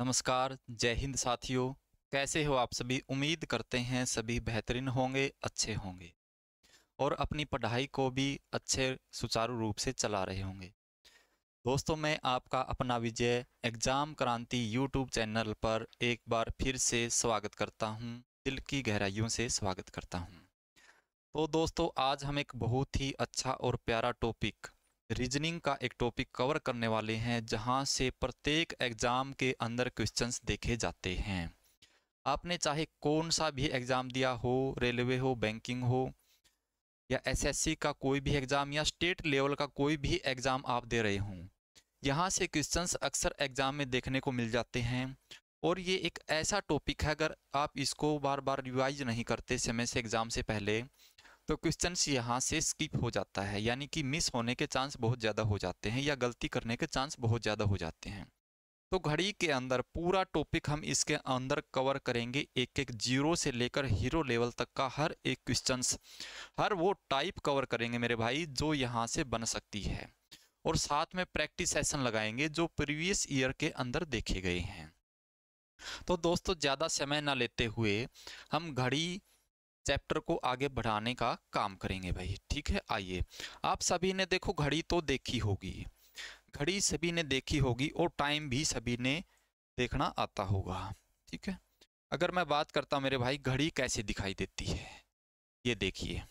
नमस्कार जय हिंद साथियों कैसे हो आप सभी उम्मीद करते हैं सभी बेहतरीन होंगे अच्छे होंगे और अपनी पढ़ाई को भी अच्छे सुचारू रूप से चला रहे होंगे दोस्तों मैं आपका अपना Vijay exam Kranti YouTube channel पर एक बार फिर से स्वागत करता हूं दिल की गहराइयों से स्वागत करता हूं तो दोस्तों आज हम एक बहुत ही अच्छा और प्यारा टॉपिक रीजनिंग का एक टॉपिक कवर करने वाले हैं जहां से प्रत्येक एग्ज़ाम के अंदर क्वेश्चंस देखे जाते हैं आपने चाहे कौन सा भी एग्ज़ाम दिया हो रेलवे हो बैंकिंग हो या एसएससी का कोई भी एग्ज़ाम या स्टेट लेवल का कोई भी एग्ज़ाम आप दे रहे हों यहाँ से क्वेश्चंस अक्सर एग्ज़ाम में देखने को मिल जाते हैं और ये एक ऐसा टॉपिक है अगर आप इसको बार बार रिवाइज नहीं करते समय से एग्ज़ाम से पहले तो क्वेश्चन यहाँ से स्किप हो जाता है यानी कि मिस होने के चांस बहुत ज़्यादा हो जाते हैं या गलती करने के चांस बहुत ज़्यादा हो जाते हैं तो घड़ी के अंदर पूरा टॉपिक हम इसके अंदर कवर करेंगे एक एक जीरो से लेकर हीरो लेवल तक का हर एक क्वेश्चन हर वो टाइप कवर करेंगे मेरे भाई जो यहाँ से बन सकती है और साथ में प्रैक्टिस सेशन लगाएंगे जो प्रीवियस ईयर के अंदर देखे गए हैं तो दोस्तों ज़्यादा समय ना लेते हुए हम घड़ी चैप्टर को आगे बढ़ाने का काम करेंगे भाई ठीक है आइए आप सभी ने देखो घड़ी तो देखी होगी घड़ी सभी ने देखी होगी और टाइम भी सभी ने देखना आता होगा ठीक है अगर मैं बात करता हूँ मेरे भाई घड़ी कैसे दिखाई देती है ये देखिए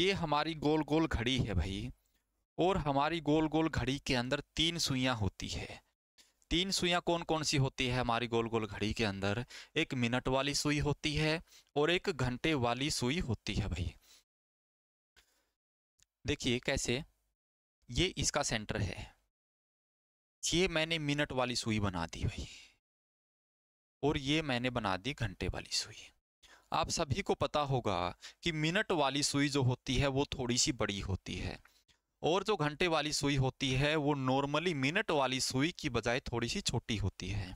ये हमारी गोल गोल घड़ी है भाई और हमारी गोल गोल घड़ी के अंदर तीन सुइयाँ होती है तीन सुइयाँ कौन कौन सी होती है हमारी गोल गोल घड़ी के अंदर एक मिनट वाली सुई होती है और एक घंटे वाली सुई होती है भाई देखिए कैसे ये इसका सेंटर है ये मैंने मिनट वाली सुई बना दी भाई और ये मैंने बना दी घंटे वाली सुई आप सभी को पता होगा कि मिनट वाली सुई जो होती है वो थोड़ी सी बड़ी होती है और जो घंटे वाली सुई होती है वो नॉर्मली मिनट वाली सुई की बजाय थोड़ी सी छोटी होती है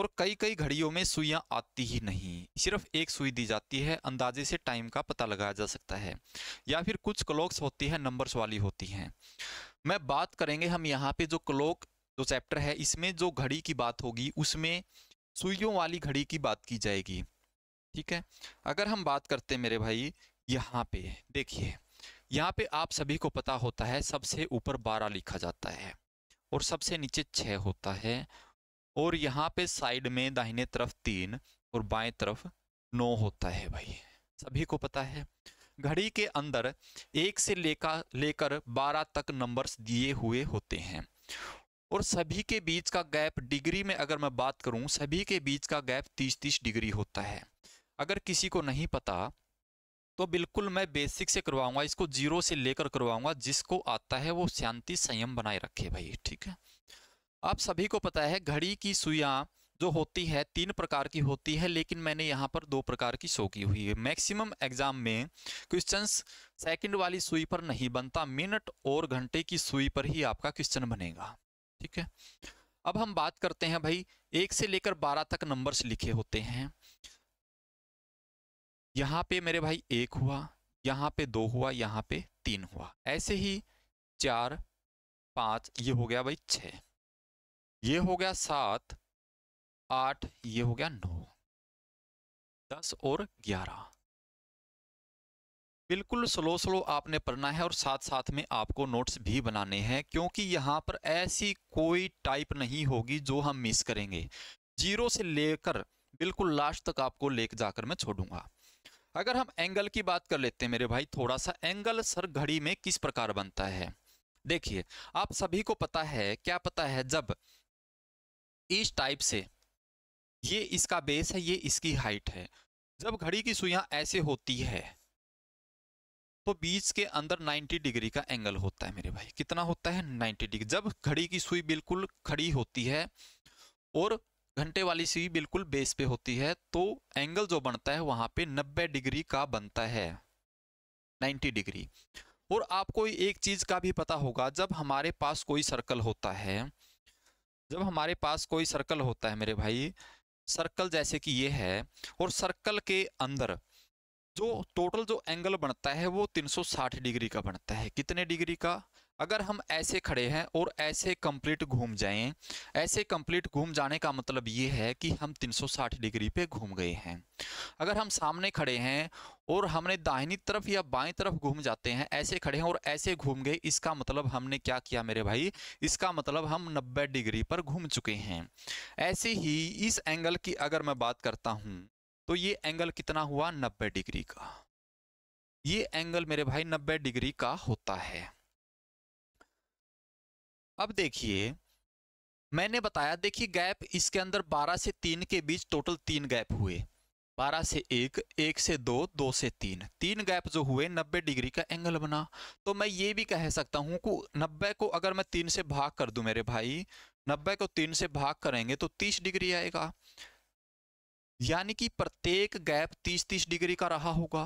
और कई कई घड़ियों में सुइयां आती ही नहीं सिर्फ एक सुई दी जाती है अंदाजे से टाइम का पता लगाया जा सकता है या फिर कुछ क्लॉक्स होती हैं नंबर्स वाली होती हैं मैं बात करेंगे हम यहाँ पे जो क्लॉक जो चैप्टर है इसमें जो घड़ी की बात होगी उसमें सुइयों वाली घड़ी की बात की जाएगी ठीक है अगर हम बात करते हैं मेरे भाई यहाँ पे देखिए यहाँ पे आप सभी को पता होता है सबसे ऊपर बारह लिखा जाता है और सबसे नीचे छः होता है और यहाँ पे साइड में दाहिने तरफ तीन और बाएं तरफ नौ होता है भाई सभी को पता है घड़ी के अंदर एक से लेकर लेकर बारह तक नंबर्स दिए हुए होते हैं और सभी के बीच का गैप डिग्री में अगर मैं बात करूँ सभी के बीच का गैप तीस तीस डिग्री होता है अगर किसी को नहीं पता तो बिल्कुल मैं बेसिक से करवाऊंगा इसको जीरो से लेकर करवाऊंगा जिसको आता है वो शांति संयम बनाए रखे भाई ठीक है आप सभी को पता है घड़ी की सुइयाँ जो होती है तीन प्रकार की होती है लेकिन मैंने यहाँ पर दो प्रकार की शो की हुई है मैक्सिमम एग्जाम में क्वेश्चंस सेकंड वाली सुई पर नहीं बनता मिनट और घंटे की सुई पर ही आपका क्वेश्चन बनेगा ठीक है अब हम बात करते हैं भाई एक से लेकर बारह तक नंबर्स लिखे होते हैं यहाँ पे मेरे भाई एक हुआ यहाँ पे दो हुआ यहाँ पे तीन हुआ ऐसे ही चार पाँच ये हो गया भाई छ ये हो गया सात आठ ये हो गया नौ दस और ग्यारह बिल्कुल स्लो स्लो आपने पढ़ना है और साथ साथ में आपको नोट्स भी बनाने हैं क्योंकि यहाँ पर ऐसी कोई टाइप नहीं होगी जो हम मिस करेंगे जीरो से लेकर बिल्कुल लास्ट तक आपको लेकर जाकर मैं छोड़ूंगा अगर हम एंगल की बात कर लेते हैं मेरे भाई थोड़ा सा एंगल सर घड़ी में किस प्रकार बनता है देखिए आप सभी को पता है क्या पता है जब इस टाइप से ये इसका बेस है ये इसकी हाइट है जब घड़ी की सुइया ऐसे होती है तो बीच के अंदर 90 डिग्री का एंगल होता है मेरे भाई कितना होता है 90 डिग्री जब घड़ी की सुई बिल्कुल खड़ी होती है और घंटे वाली सुई बिल्कुल बेस पे होती है तो एंगल जो बनता है वहाँ पे 90 डिग्री का बनता है 90 डिग्री और आपको एक चीज़ का भी पता होगा जब हमारे पास कोई सर्कल होता है जब हमारे पास कोई सर्कल होता है मेरे भाई सर्कल जैसे कि ये है और सर्कल के अंदर जो टोटल जो एंगल बनता है वो 360 डिग्री का बनता है कितने डिग्री का अगर हम ऐसे खड़े हैं और ऐसे कंप्लीट घूम जाएं ऐसे कंप्लीट घूम जाने का मतलब ये है कि हम 360 डिग्री पे घूम गए हैं अगर हम सामने खड़े हैं और हमने दाहिनी तरफ या बाएं तरफ घूम जाते हैं ऐसे खड़े हैं और ऐसे घूम गए इसका मतलब हमने क्या किया मेरे भाई इसका मतलब हम 90 डिग्री पर घूम चुके हैं ऐसे ही इस एंगल की अगर मैं बात करता हूँ तो ये एंगल कितना हुआ नब्बे डिग्री का ये एंगल मेरे भाई नब्बे डिग्री का होता है अब देखिए मैंने बताया देखिए गैप इसके अंदर 12 से 3 के बीच टोटल तीन गैप हुए 12 से एक एक से दो दो से तीन तीन गैप जो हुए 90 डिग्री का एंगल बना तो मैं ये भी कह सकता हूँ कि 90 को अगर मैं तीन से भाग कर दूं मेरे भाई 90 को तीन से भाग करेंगे तो 30 डिग्री आएगा यानी कि प्रत्येक गैप 30-30 डिग्री का रहा होगा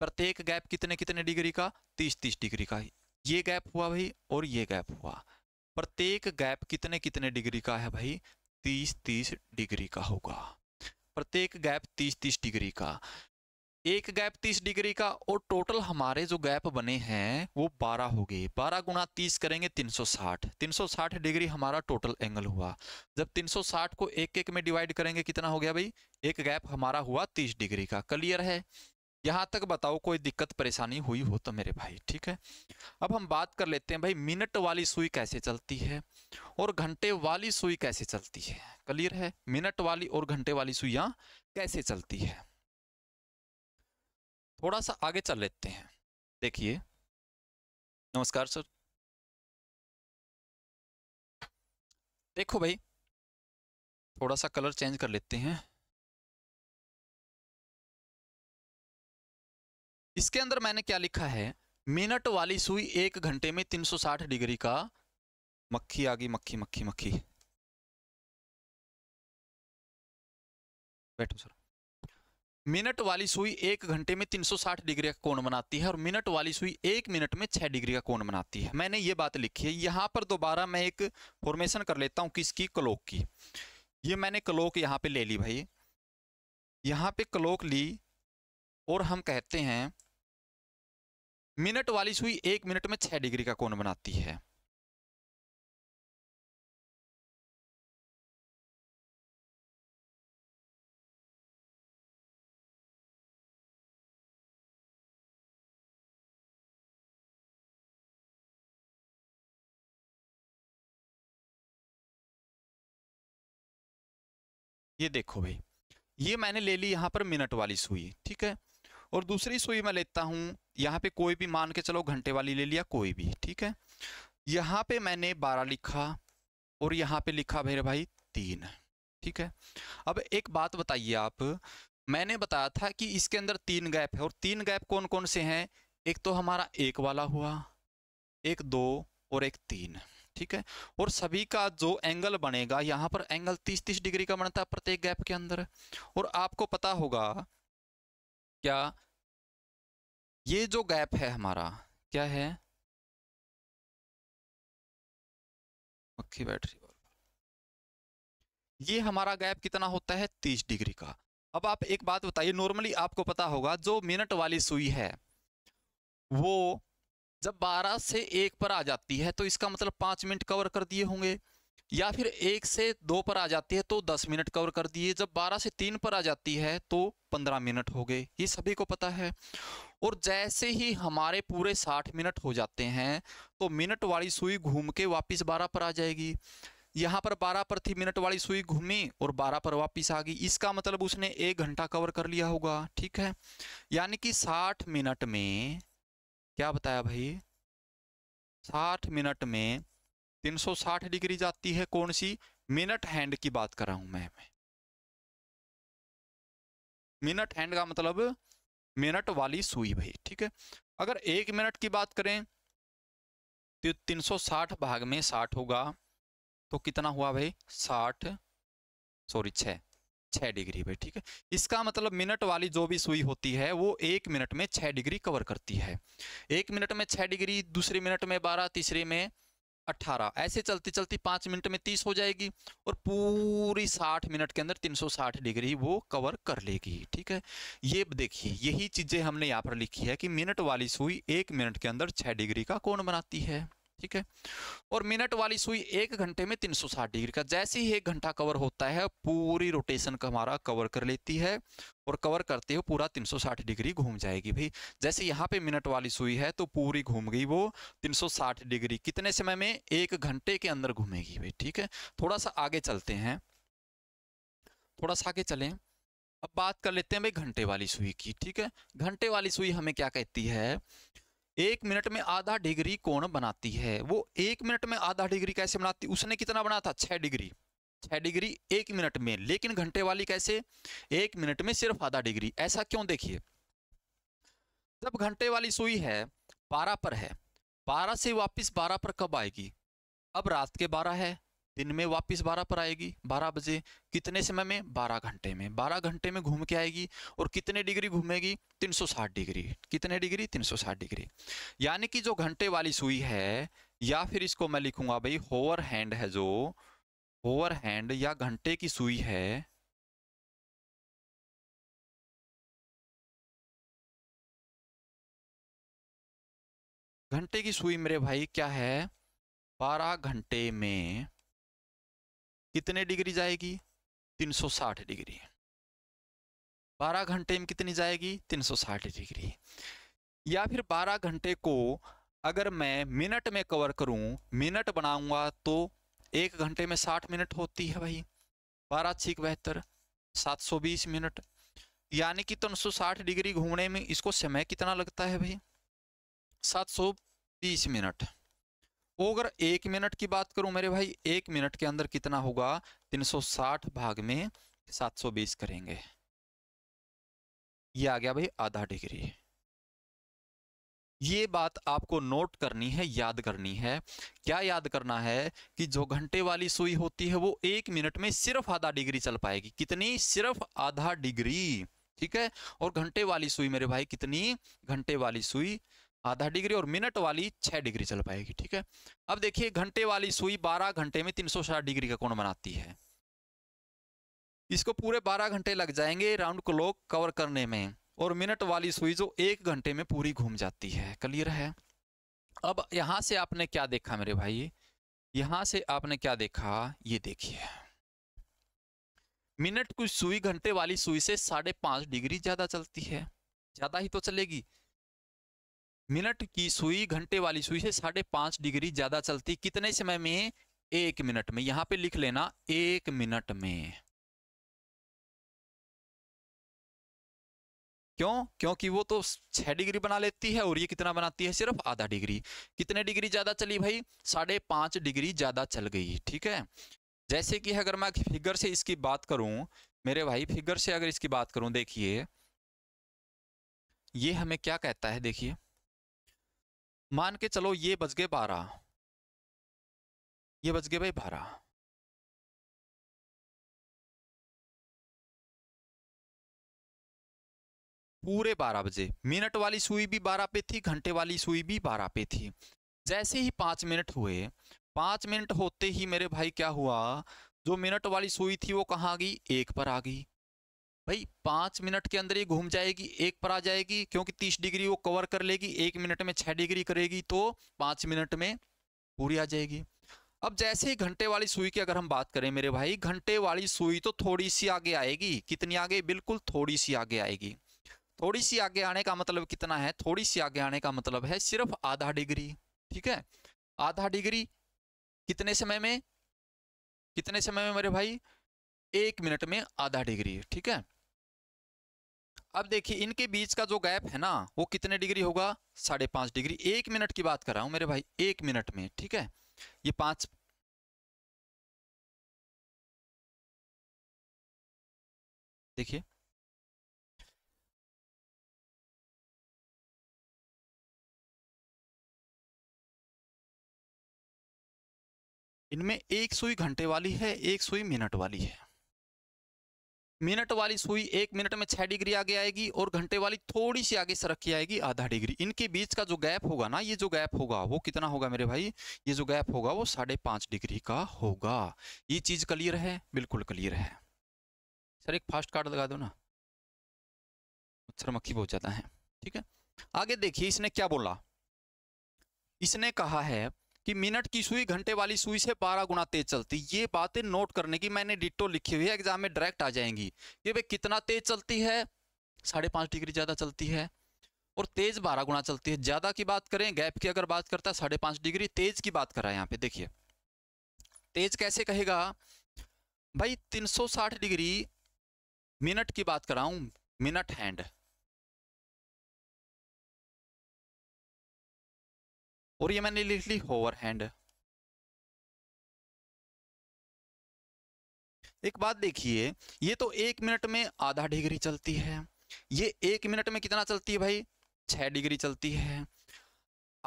प्रत्येक गैप कितने कितने डिग्री का 30-30 डिग्री का ये गैप हुआ भाई और ये गैप हुआ प्रत्येक गैप कितने कितने डिग्री का है भाई तीस तीस डिग्री का होगा प्रत्येक गैप तीस तीस डिग्री का एक गैप तीस डिग्री का और टोटल हमारे जो गैप बने हैं वो बारह हो गए बारह गुना तीस करेंगे तीन सौ साठ तीन सौ साठ डिग्री हमारा टोटल एंगल हुआ जब तीन सौ साठ को एक एक में डिवाइड करेंगे कितना हो गया भाई एक गैप हमारा हुआ तीस डिग्री का क्लियर है यहाँ तक बताओ कोई दिक्कत परेशानी हुई हो तो मेरे भाई ठीक है अब हम बात कर लेते हैं भाई मिनट वाली सुई कैसे चलती है और घंटे वाली सुई कैसे चलती है क्लियर है मिनट वाली और घंटे वाली सुइयाँ कैसे चलती है थोड़ा सा आगे चल लेते हैं देखिए नमस्कार सर देखो भाई थोड़ा सा कलर चेंज कर लेते हैं इसके अंदर मैंने क्या लिखा है मिनट वाली सुई एक घंटे में 360 डिग्री का मक्खी आ गई मक्खी मक्खी मक्खी बैठो सर मिनट वाली सुई एक घंटे में 360 डिग्री का कोण बनाती है और मिनट वाली सुई एक मिनट में 6 डिग्री का कोण बनाती है मैंने ये बात लिखी है यहां पर दोबारा मैं एक फॉर्मेशन कर लेता हूं किसकी क्लोक की ये मैंने क्लोक यहाँ पे ले ली भाई यहाँ पे क्लोक ली और हम कहते हैं मिनट वाली सुई एक मिनट में छह डिग्री का कोण बनाती है ये देखो भाई ये मैंने ले ली यहां पर मिनट वाली सुई ठीक है और दूसरी सुई मैं लेता हूँ यहाँ पे कोई भी मान के चलो घंटे वाली ले लिया कोई भी ठीक है यहाँ पे मैंने बारह लिखा और यहाँ पे लिखा मेरे भाई तीन ठीक है अब एक बात बताइए आप मैंने बताया था कि इसके अंदर तीन गैप है और तीन गैप कौन कौन से हैं एक तो हमारा एक वाला हुआ एक दो और एक तीन ठीक है और सभी का जो एंगल बनेगा यहाँ पर एंगल तीस तीस डिग्री का बनता है प्रत्येक गैप के अंदर और आपको पता होगा क्या ये जो गैप है हमारा क्या है मक्खी बैटरी ये हमारा गैप कितना होता है तीस डिग्री का अब आप एक बात बताइए नॉर्मली आपको पता होगा जो मिनट वाली सुई है वो जब 12 से एक पर आ जाती है तो इसका मतलब पांच मिनट कवर कर दिए होंगे या फिर एक से दो पर आ जाती है तो दस मिनट कवर कर दिए जब बारह से तीन पर आ जाती है तो पंद्रह मिनट हो गए ये सभी को पता है और जैसे ही हमारे पूरे साठ मिनट हो जाते हैं तो मिनट वाली सुई घूम के वापिस बारह पर आ जाएगी यहाँ पर बारह पर थी मिनट वाली सुई घूमी और बारह पर वापिस आ गई इसका मतलब उसने एक घंटा कवर कर लिया होगा ठीक है यानी कि साठ मिनट में क्या बताया भाई साठ मिनट में 360 डिग्री जाती है कौन सी मिनट हैंड की बात कर रहा हूं मैं मिनट हैंड का मतलब मिनट वाली सुई भाई ठीक है अगर एक मिनट की बात करें तो 360 भाग में 60 होगा तो कितना हुआ भाई 60 सॉरी छ छः डिग्री भाई ठीक है इसका मतलब मिनट वाली जो भी सुई होती है वो एक मिनट में छः डिग्री कवर करती है एक मिनट में छः डिग्री दूसरे मिनट में बारह तीसरे में अट्ठारह ऐसे चलती चलती पाँच मिनट में तीस हो जाएगी और पूरी साठ मिनट के अंदर तीन सौ साठ डिग्री वो कवर कर लेगी ठीक है ये देखिए यही चीज़ें हमने यहाँ पर लिखी है कि मिनट वाली सुई एक मिनट के अंदर छः डिग्री का कोण बनाती है ठीक है और मिनट वाली सुई एक घंटे में तीन डिग्री का जैसे ही एक घंटा कवर होता है पूरी रोटेशन का हमारा कवर कर लेती है और कवर करते हुए पूरा 360 डिग्री घूम जाएगी भाई जैसे यहाँ पे मिनट वाली सुई है तो पूरी घूम गई वो 360 डिग्री कितने समय में एक घंटे के अंदर घूमेगी भाई ठीक है थोड़ा सा आगे चलते हैं थोड़ा सा आगे चलें अब बात कर लेते हैं भाई घंटे वाली सुई की ठीक है घंटे वाली सुई हमें क्या कहती है एक मिनट में आधा डिग्री कोण बनाती है वो एक मिनट में आधा डिग्री कैसे बनाती उसने कितना बना था छह डिग्री छह डिग्री एक मिनट में लेकिन घंटे वाली कैसे एक मिनट में सिर्फ आधा डिग्री ऐसा क्यों देखिए जब घंटे वाली सुई है बारह पर है बारह से वापिस बारह पर कब आएगी अब रात के बारह है दिन में वापस 12 पर आएगी 12 बजे कितने समय में 12 घंटे में 12 घंटे में घूम के आएगी और कितने डिग्री घूमेगी 360 डिग्री कितने डिग्री 360 डिग्री यानी कि जो घंटे वाली सुई है या फिर इसको मैं लिखूंगा भाई होवर हैंड है जो होवर हैंड या घंटे की सुई है घंटे की सुई मेरे भाई क्या है बारह घंटे में कितने डिग्री जाएगी 360 डिग्री 12 घंटे में कितनी जाएगी 360 डिग्री या फिर 12 घंटे को अगर मैं मिनट में कवर करूं मिनट बनाऊंगा तो एक घंटे में 60 मिनट होती है भाई 12 छीक बेहतर 720 मिनट यानी कि 360 डिग्री घूमने में इसको समय कितना लगता है भाई 720 मिनट वो अगर एक मिनट की बात करूं मेरे भाई एक मिनट के अंदर कितना होगा 360 भाग में 720 करेंगे ये आ गया भाई आधा डिग्री ये बात आपको नोट करनी है याद करनी है क्या याद करना है कि जो घंटे वाली सुई होती है वो एक मिनट में सिर्फ आधा डिग्री चल पाएगी कितनी सिर्फ आधा डिग्री ठीक है और घंटे वाली सुई मेरे भाई कितनी घंटे वाली सुई आधा डिग्री और मिनट वाली छः डिग्री चल पाएगी ठीक है अब देखिए घंटे वाली सुई बारह घंटे में तीन सौ साठ डिग्री का कोण बनाती है इसको पूरे बारह घंटे लग जाएंगे राउंड क्लॉक कवर करने में और मिनट वाली सुई जो एक घंटे में पूरी घूम जाती है क्लियर है अब यहाँ से आपने क्या देखा मेरे भाई यहाँ से आपने क्या देखा ये देखिए मिनट कुछ सुई घंटे वाली सुई से साढ़े पाँच डिग्री ज़्यादा चलती है ज़्यादा ही तो चलेगी मिनट की सुई घंटे वाली सुई से साढ़े पांच डिग्री ज्यादा चलती कितने समय में एक मिनट में यहां पे लिख लेना एक मिनट में क्यों क्योंकि वो तो छह डिग्री बना लेती है और ये कितना बनाती है सिर्फ आधा डिग्री कितने डिग्री ज्यादा चली भाई साढ़े पांच डिग्री ज्यादा चल गई ठीक है जैसे कि अगर मैं फिगर से इसकी बात करूं मेरे भाई फिगर से अगर इसकी बात करूं देखिए ये हमें क्या कहता है देखिए मान के चलो ये बज गए बारह ये बज गए भाई बारह पूरे बारह बजे मिनट वाली सुई भी बारह पे थी घंटे वाली सुई भी बारह पे थी जैसे ही पांच मिनट हुए पांच मिनट होते ही मेरे भाई क्या हुआ जो मिनट वाली सुई थी वो कहाँ आ गई एक पर आ गई भाई पाँच मिनट के अंदर ये घूम जाएगी एक पर आ जाएगी क्योंकि तीस डिग्री वो कवर कर लेगी एक मिनट में छः डिग्री करेगी तो पाँच मिनट में पूरी आ जाएगी अब जैसे ही घंटे वाली सुई की अगर हम बात करें मेरे भाई घंटे वाली सुई तो थोड़ी सी आगे आएगी कितनी आगे बिल्कुल थोड़ी सी आगे आएगी थोड़ी सी आगे आने का मतलब कितना है थोड़ी सी आगे आने का मतलब है सिर्फ आधा डिग्री ठीक है आधा डिग्री कितने समय में कितने समय में मेरे भाई एक मिनट में आधा डिग्री ठीक है अब देखिए इनके बीच का जो गैप है ना वो कितने डिग्री होगा साढ़े पांच डिग्री एक मिनट की बात कर रहा हूं मेरे भाई एक मिनट में ठीक है ये पांच देखिए इनमें एक सुई घंटे वाली है एक सुई मिनट वाली है मिनट वाली सुई एक मिनट में छह डिग्री आगे आएगी और घंटे वाली थोड़ी सी आगे से रखी आएगी आधा डिग्री इनके बीच का जो गैप होगा ना ये जो गैप होगा वो कितना होगा मेरे भाई ये जो गैप होगा वो साढ़े पांच डिग्री का होगा ये चीज़ क्लियर है बिल्कुल क्लियर है सर एक फास्ट कार्ड लगा दो ना मच्छर मक्खी बहुत ज़्यादा है ठीक है आगे देखिए इसने क्या बोला इसने कहा है कि मिनट की सुई घंटे वाली सुई से बारह गुना तेज चलती ये बातें नोट करने की मैंने डिटो लिखी हुई है एग्जाम में डायरेक्ट आ जाएंगी कि भाई कितना तेज चलती है साढ़े पाँच डिग्री ज़्यादा चलती है और तेज बारह गुना चलती है ज़्यादा की बात करें गैप की अगर बात करता है साढ़े पाँच डिग्री तेज की बात कर रहा है यहाँ पे देखिए तेज कैसे कहेगा भाई 360 डिग्री मिनट की बात कर रहा हूँ मिनट हैंड और ये मैंने लिख ली होवर हैंड एक बात देखिए ये तो एक मिनट में आधा डिग्री चलती है ये एक मिनट में कितना चलती है भाई छह डिग्री चलती है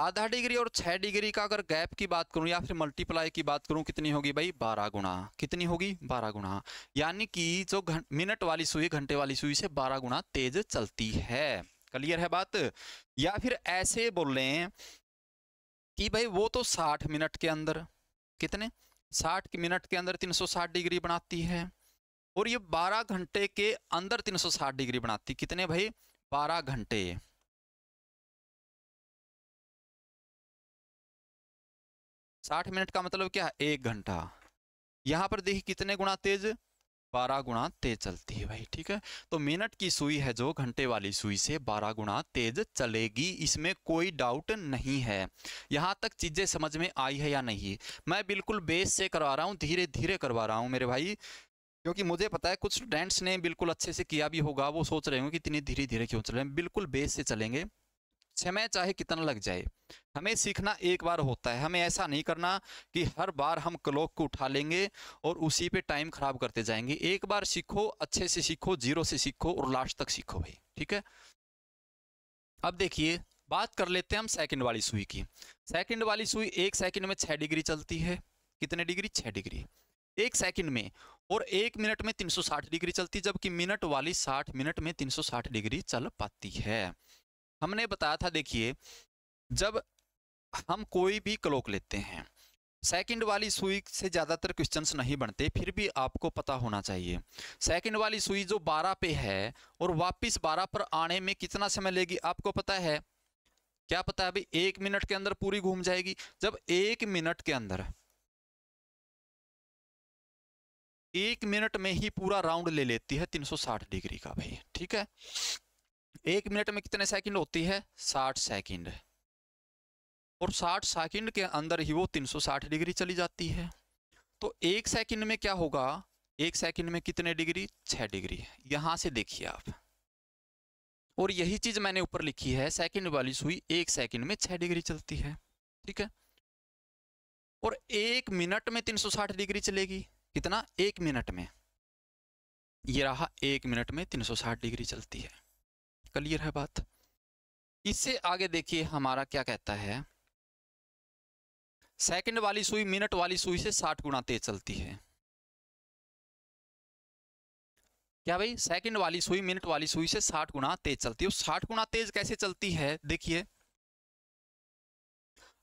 आधा डिग्री और छह डिग्री का अगर गैप की बात करूं या फिर मल्टीप्लाई की बात करूं कितनी होगी भाई बारह गुना कितनी होगी बारह गुना यानी कि जो मिनट वाली सुई घंटे वाली सुई से बारह गुना तेज चलती है क्लियर है बात या फिर ऐसे बोल लें कि भाई वो तो 60 मिनट के अंदर कितने 60 मिनट के अंदर 360 डिग्री बनाती है और ये 12 घंटे के अंदर 360 डिग्री बनाती कितने भाई 12 घंटे साठ मिनट का मतलब क्या है एक घंटा यहां पर देखिए कितने गुणा तेज बारह गुणा तेज चलती है भाई ठीक है तो मिनट की सुई है जो घंटे वाली सुई से बारह गुणा तेज चलेगी इसमें कोई डाउट नहीं है यहाँ तक चीज़ें समझ में आई है या नहीं मैं बिल्कुल बेस से करवा रहा हूँ धीरे धीरे करवा रहा हूँ मेरे भाई क्योंकि मुझे पता है कुछ स्टूडेंट्स ने बिल्कुल अच्छे से किया भी होगा वो सोच रहे होंगे कि इतनी धीरे धीरे क्यों चल रहे हैं बिल्कुल बेस से चलेंगे समय चाहे कितना लग जाए हमें सीखना एक बार होता है हमें ऐसा नहीं करना कि हर बार हम क्लॉक को उठा लेंगे और उसी पे टाइम खराब करते जाएंगे एक बार सीखो अच्छे से सीखो जीरो से सीखो और लास्ट तक सीखो भाई ठीक है अब देखिए बात कर लेते हैं हम सेकंड वाली सुई की सेकंड वाली सुई एक सेकंड में छह डिग्री चलती है कितने डिग्री छः डिग्री एक सेकंड में और एक मिनट में 360 डिग्री चलती है जबकि मिनट वाली 60 मिनट में 360 डिग्री चल पाती है हमने बताया था देखिए जब हम कोई भी क्लोक लेते हैं सेकंड वाली सुई से ज़्यादातर क्वेश्चंस नहीं बनते फिर भी आपको पता होना चाहिए सेकंड वाली सुई जो 12 पे है और वापस 12 पर आने में कितना समय लेगी आपको पता है क्या पता है भाई एक मिनट के अंदर पूरी घूम जाएगी जब एक मिनट के अंदर एक मिनट में ही पूरा राउंड ले लेती है 360 डिग्री का भाई ठीक है एक मिनट में कितने सेकंड होती है 60 सेकंड और 60 सेकंड के अंदर ही वो 360 डिग्री चली जाती है तो एक सेकंड में क्या होगा एक सेकंड में कितने डिग्री छः डिग्री यहां से देखिए आप और यही चीज़ मैंने ऊपर लिखी है सेकंड वाली सुई एक सेकंड में छह डिग्री चलती है ठीक है और एक मिनट में साठ डिग्री चलेगी कितना एक मिनट में ये रहा एक मिनट में साठ डिग्री चलती है क्लियर है बात इससे आगे देखिए हमारा क्या कहता है सेकंड वाली सुई मिनट वाली सुई से 60 गुना तेज चलती है क्या भाई सेकंड वाली सुई मिनट वाली सुई से 60 गुना तेज चलती है साठ गुना तेज कैसे चलती है देखिए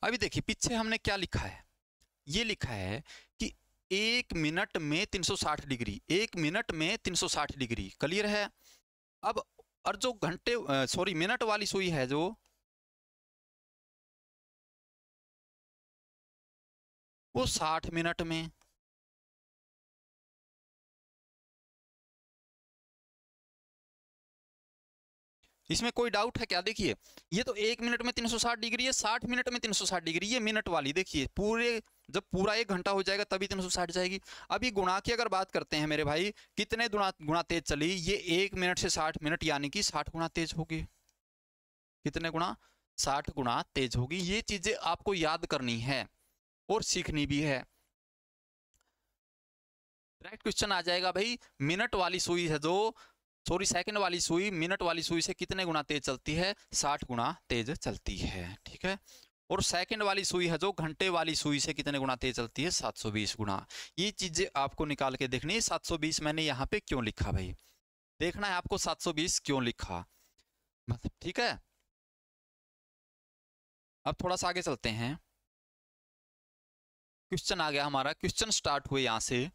अभी देखिए पीछे हमने क्या लिखा है ये लिखा है कि एक मिनट में 360 डिग्री एक मिनट में 360 डिग्री क्लियर है अब और जो घंटे सॉरी मिनट वाली सुई है जो वो साठ मिनट में इसमें कोई डाउट है क्या देखिए ये तो एक मिनट में 360 डिग्री है 60 मिनट में 360 डिग्री ये मिनट वाली देखिए पूरे जब पूरा एक घंटा हो जाएगा तभी 360 जाएगी अभी गुणा की अगर बात करते हैं मेरे भाई कितने गुणा गुणा तेज चली ये एक मिनट से साठ मिनट यानी कि साठ गुणा तेज होगी कितने गुणा साठ गुणा तेज होगी ये चीजें आपको याद करनी है और सीखनी भी है राइट क्वेश्चन आ जाएगा भाई मिनट वाली सुई है जो सॉरी सेकंड वाली सुई मिनट वाली सुई से कितने गुना तेज चलती है साठ गुना तेज चलती है ठीक है और सेकंड वाली सुई है जो घंटे वाली सुई से कितने गुना तेज चलती है 720 गुना ये चीजें आपको निकाल के देखनी है 720 मैंने यहाँ पे क्यों लिखा भाई देखना है आपको 720 क्यों लिखा मतलब ठीक है अब थोड़ा सा आगे चलते हैं क्वेश्चन आ गया हमारा क्वेश्चन स्टार्ट हुए यहाँ से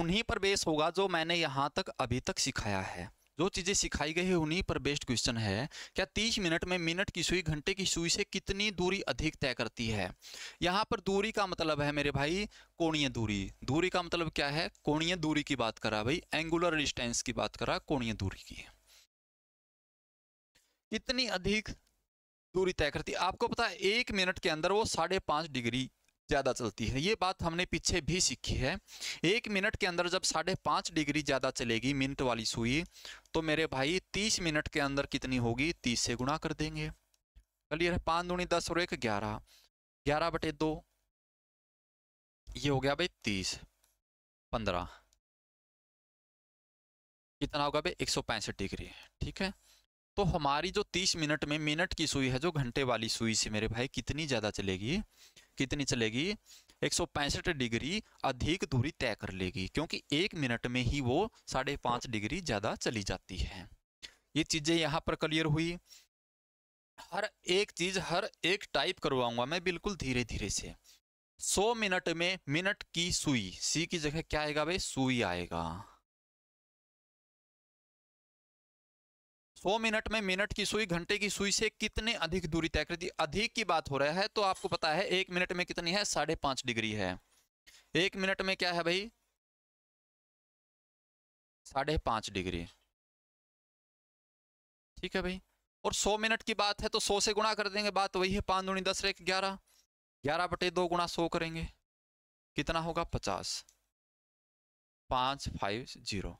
उन्हीं पर बेस होगा जो मैंने यहाँ तक अभी तक सिखाया है जो चीज़ें सिखाई गई है उन्हीं पर बेस्ट क्वेश्चन है क्या 30 मिनट में मिनट की सुई घंटे की सुई से कितनी दूरी अधिक तय करती है यहाँ पर दूरी का मतलब है मेरे भाई कोणीय दूरी दूरी का मतलब क्या है कोणीय दूरी की बात करा भाई एंगुलर डिस्टेंस की बात करा कोणीय दूरी की कितनी अधिक दूरी तय करती आपको पता है एक मिनट के अंदर वो साढ़े डिग्री ज़्यादा चलती है ये बात हमने पीछे भी सीखी है एक मिनट के अंदर जब साढ़े पाँच डिग्री ज़्यादा चलेगी मिनट वाली सुई तो मेरे भाई तीस मिनट के अंदर कितनी होगी तीस से गुणा कर देंगे क्लियर है पाँच दूनी दस और एक ग्यारह ग्यारह बटे दो ये हो गया भाई तीस पंद्रह कितना होगा भाई एक सौ पैंसठ डिग्री ठीक है तो हमारी जो तीस मिनट में मिनट की सुई है जो घंटे वाली सुई से मेरे भाई कितनी ज़्यादा चलेगी कितनी चलेगी एक डिग्री अधिक दूरी तय कर लेगी क्योंकि एक मिनट में ही वो साढ़े पाँच डिग्री ज़्यादा चली जाती है ये चीज़ें यहाँ पर क्लियर हुई हर एक चीज़ हर एक टाइप करवाऊंगा मैं बिल्कुल धीरे धीरे से 100 मिनट में मिनट की सुई सी की जगह क्या आएगा भाई सुई आएगा सौ मिनट में मिनट की सुई घंटे की सुई से कितने अधिक दूरी तय करती अधिक की बात हो रहा है तो आपको पता है एक मिनट में कितनी है साढ़े पांच डिग्री है एक मिनट में क्या है भाई साढ़े पांच डिग्री ठीक है भाई और सौ मिनट की बात है तो सौ से गुणा कर देंगे बात वही है पाँच दूनी दस एक ग्यारह ग्यारह बटे दो गुणा सौ करेंगे कितना होगा पचास पाँच फाइव जीरो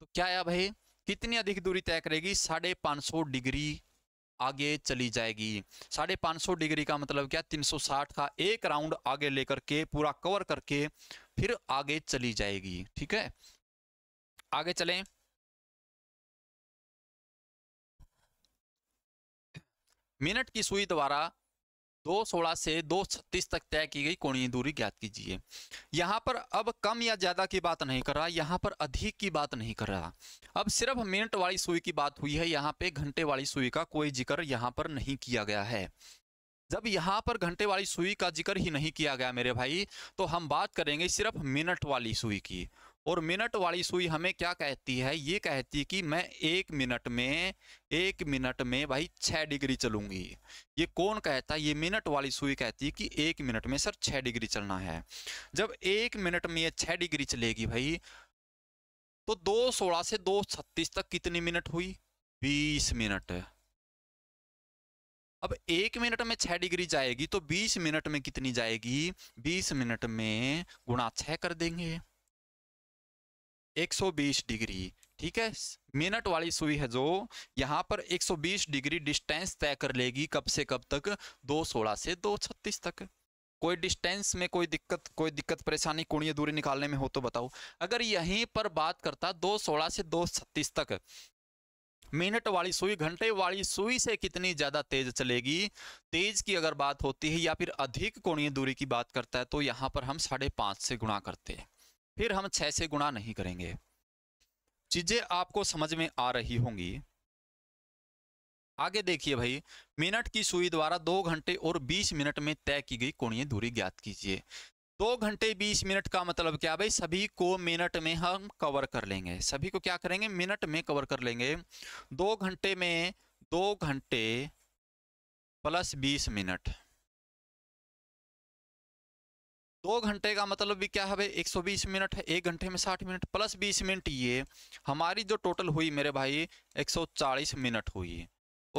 तो क्या आया भाई कितनी अधिक दूरी तय करेगी साढ़े पाँच सौ डिग्री आगे चली जाएगी साढ़े पाँच सौ डिग्री का मतलब क्या तीन सौ साठ का एक राउंड आगे लेकर के पूरा कवर करके फिर आगे चली जाएगी ठीक है आगे चलें मिनट की सुई द्वारा दो सोलह से दो छत्तीस तक तय की गई कोणीय दूरी ज्ञात कीजिए यहाँ पर अब कम या ज़्यादा की बात नहीं कर रहा यहाँ पर अधिक की बात नहीं कर रहा अब सिर्फ मिनट वाली सुई की बात हुई है यहाँ पे घंटे वाली सुई का कोई जिक्र यहाँ पर नहीं किया गया है जब यहाँ पर घंटे वाली सुई का जिक्र ही नहीं किया गया मेरे भाई तो हम बात करेंगे सिर्फ मिनट वाली सुई की और मिनट वाली सुई हमें क्या कहती है ये कहती है कि मैं एक मिनट में एक मिनट में भाई छः डिग्री चलूंगी ये कौन कहता है ये मिनट वाली सुई कहती कि एक मिनट में सर छः डिग्री चलना है जब एक मिनट में ये छः डिग्री चलेगी भाई तो दो सोलह से दो छत्तीस तक कितनी मिनट हुई बीस मिनट अब एक मिनट में छः डिग्री जाएगी तो बीस मिनट में कितनी जाएगी बीस मिनट में गुणा छः कर देंगे 120 डिग्री ठीक है मिनट वाली सुई है जो यहाँ पर 120 डिग्री डिस्टेंस तय कर लेगी कब से कब तक दो सोलह से दो छत्तीस तक कोई डिस्टेंस में कोई दिक्कत कोई दिक्कत परेशानी कोणीय दूरी निकालने में हो तो बताओ अगर यहीं पर बात करता दो सोलह से दो छत्तीस तक मिनट वाली सुई घंटे वाली सुई से कितनी ज्यादा तेज चलेगी तेज की अगर बात होती है या फिर अधिक कोणीय दूरी की बात करता है तो यहाँ पर हम साढ़े पाँच से गुणा करते हैं फिर हम छः से गुणा नहीं करेंगे चीज़ें आपको समझ में आ रही होंगी आगे देखिए भाई मिनट की सुई द्वारा दो घंटे और बीस मिनट में तय की गई कोणीय दूरी ज्ञात कीजिए दो घंटे बीस मिनट का मतलब क्या भाई सभी को मिनट में हम कवर कर लेंगे सभी को क्या करेंगे मिनट में कवर कर लेंगे दो घंटे में दो घंटे प्लस बीस मिनट दो घंटे का मतलब भी क्या है भाई बीस मिनट है एक घंटे में 60 मिनट प्लस 20 मिनट ये हमारी जो टोटल हुई मेरे भाई 140 मिनट हुई